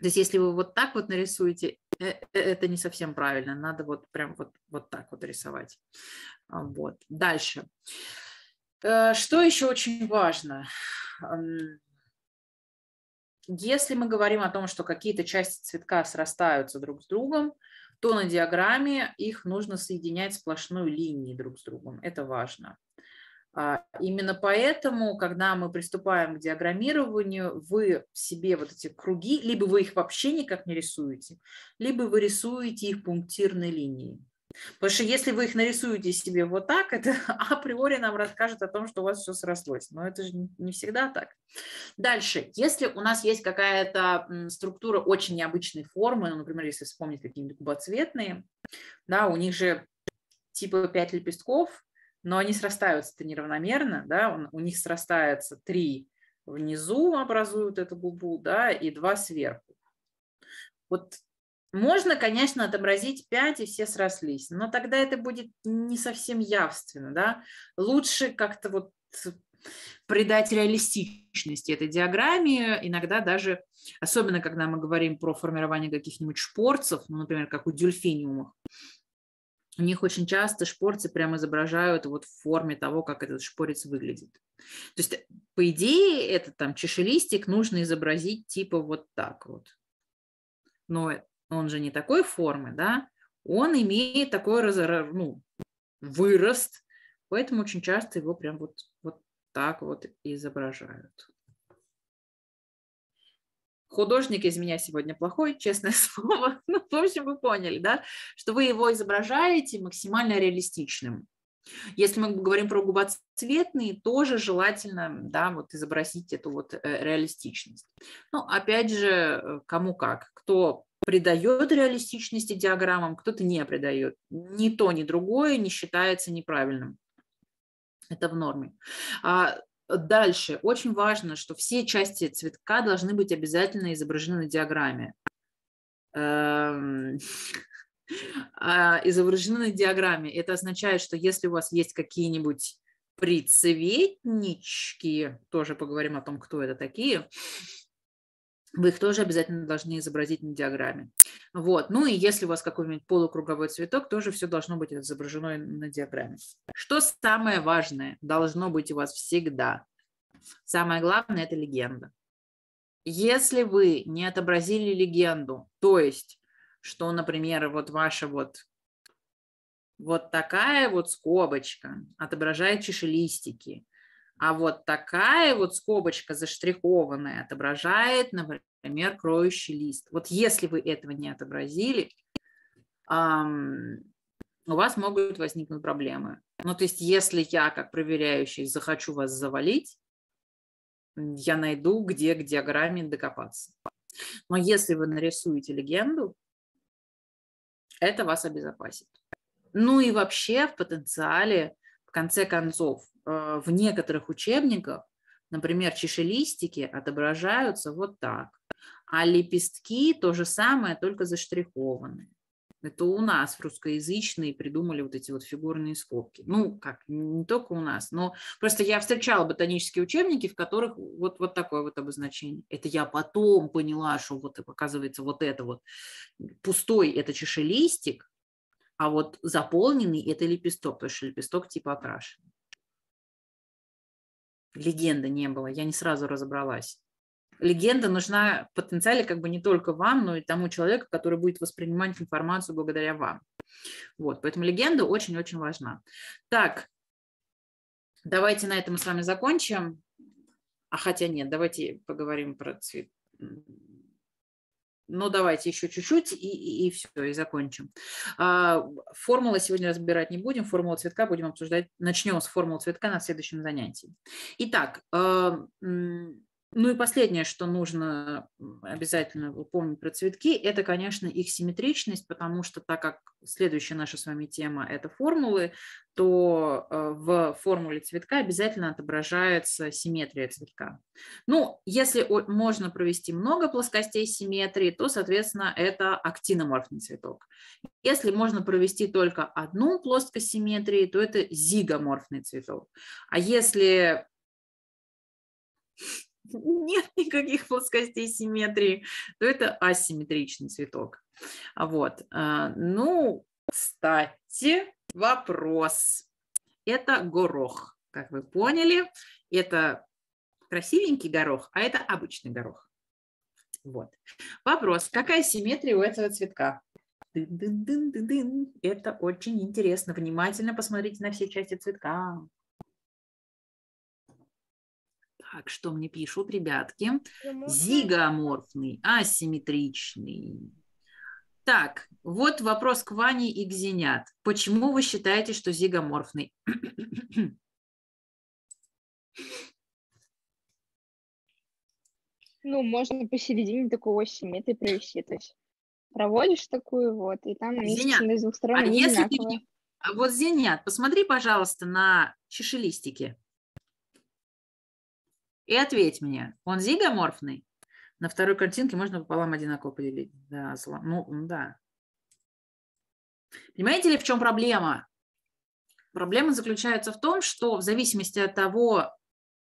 То есть если вы вот так вот нарисуете, э, это не совсем правильно. Надо вот прям вот, вот так вот рисовать. А, вот. Дальше. Что еще очень важно? Если мы говорим о том, что какие-то части цветка срастаются друг с другом, то на диаграмме их нужно соединять сплошной линией друг с другом. Это важно. А, именно поэтому, когда мы приступаем к диаграммированию, вы себе вот эти круги, либо вы их вообще никак не рисуете, либо вы рисуете их пунктирной линией. Потому что если вы их нарисуете себе вот так, это априори нам расскажет о том, что у вас все срослось. Но это же не всегда так. Дальше, если у нас есть какая-то структура очень необычной формы, ну, например, если вспомнить какие-нибудь губоцветные, да, у них же типа 5 лепестков, но они срастаются-то неравномерно, да, у них срастается 3 внизу образуют эту губу, да, и 2 сверху. Вот можно, конечно, отобразить 5 и все срослись, но тогда это будет не совсем явственно. Да? Лучше как-то вот придать реалистичность этой диаграмме, иногда даже, особенно когда мы говорим про формирование каких-нибудь шпорцев, ну, например, как у дельфиниумов, у них очень часто шпорцы прямо изображают вот в форме того, как этот шпорец выглядит. То есть, по идее, этот там чешелистик нужно изобразить типа вот так вот. Но он же не такой формы, да, он имеет такой разор, ну, вырост, поэтому очень часто его прям вот, вот так вот изображают. Художник из меня сегодня плохой, честное слово. Ну, в общем, вы поняли, да, что вы его изображаете максимально реалистичным. Если мы говорим про губоцветные, тоже желательно да, вот изобразить эту вот э, реалистичность. Ну, опять же, э, кому как. Кто придает реалистичности диаграммам, кто-то не придает. Ни то, ни другое не считается неправильным. Это в норме. А, дальше. Очень важно, что все части цветка должны быть обязательно изображены на диаграмме. Эм, а, изображены на диаграмме. Это означает, что если у вас есть какие-нибудь прицветнички, тоже поговорим о том, кто это такие, вы их тоже обязательно должны изобразить на диаграмме. Вот. Ну и если у вас какой-нибудь полукруговой цветок, тоже все должно быть изображено на диаграмме. Что самое важное должно быть у вас всегда? Самое главное – это легенда. Если вы не отобразили легенду, то есть, что, например, вот ваша вот вот такая вот скобочка отображает чешелистики, а вот такая вот скобочка заштрихованная отображает, например, кроющий лист. Вот если вы этого не отобразили, у вас могут возникнуть проблемы. Ну, то есть, если я, как проверяющий, захочу вас завалить, я найду, где к диаграмме докопаться. Но если вы нарисуете легенду, это вас обезопасит. Ну и вообще в потенциале, в конце концов, Э, в некоторых учебниках, например, чешелистики, отображаются вот так, а лепестки то же самое, только заштрихованные. Это у нас русскоязычные придумали вот эти вот фигурные скобки. Ну, как, не только у нас, но просто я встречала ботанические учебники, в которых вот, вот такое вот обозначение. Это я потом поняла, что вот, оказывается, вот это вот пустой – это чешелистик, а вот заполненный – это лепесток, потому что лепесток типа окрашен легенды не было, я не сразу разобралась. Легенда нужна в потенциале как бы не только вам, но и тому человеку, который будет воспринимать информацию благодаря вам. Вот, поэтому легенда очень-очень важна. Так, давайте на этом мы с вами закончим. А хотя нет, давайте поговорим про цвет, но ну, давайте еще чуть-чуть и, и, и все, и закончим. А, формулы сегодня разбирать не будем, формулу цветка будем обсуждать, начнем с формулы цветка на следующем занятии. Итак, а, ну и последнее, что нужно обязательно помнить про цветки, это, конечно, их симметричность, потому что так как следующая наша с вами тема – это формулы, то э, в формуле цветка обязательно отображается симметрия цветка. Ну, если можно провести много плоскостей симметрии, то, соответственно, это актиноморфный цветок. Если можно провести только одну плоскость симметрии, то это зигоморфный цветок. А если нет никаких плоскостей симметрии, то это асимметричный цветок. А вот. А, ну, кстати, вопрос. Это горох, как вы поняли. Это красивенький горох, а это обычный горох. Вот. Вопрос. Какая симметрия у этого цветка? Дын -дын -дын Это очень интересно. Внимательно посмотрите на все части цветка. Так, что мне пишут, ребятки? Зигоморфный, асимметричный. Так, вот вопрос к Ване и к Зенят. Почему вы считаете, что зигоморфный? Ну, можно посередине такой оси метры провести. То есть проводишь такую вот, и там Зенят, с двух сторон а если ты... А вот, Зенят, посмотри, пожалуйста, на чешелистике. И ответь мне, он зигоморфный? На второй картинке можно пополам одинаково поделить. Да, сло... ну, да. Понимаете ли, в чем проблема? Проблема заключается в том, что в зависимости от того,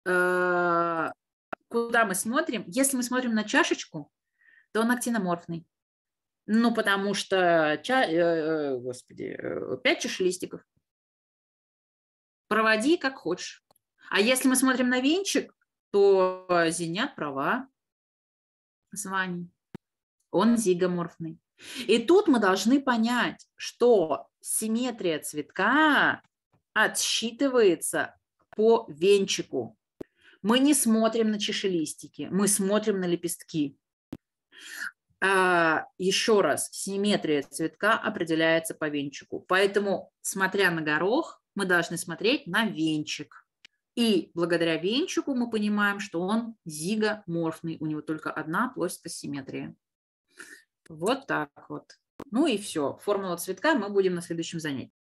э, куда мы смотрим, если мы смотрим на чашечку, то он актиноморфный. Ну, потому что, ча... Э, э, господи, пять чашелистиков. Проводи как хочешь. А если мы смотрим на венчик, то зенят права с Ваней. Он зигоморфный. И тут мы должны понять, что симметрия цветка отсчитывается по венчику. Мы не смотрим на чешелистики, мы смотрим на лепестки. А, еще раз, симметрия цветка определяется по венчику. Поэтому, смотря на горох, мы должны смотреть на венчик. И благодаря венчику мы понимаем, что он зигоморфный, у него только одна плоскость симметрии. Вот так вот. Ну и все. Формула цветка мы будем на следующем занятии.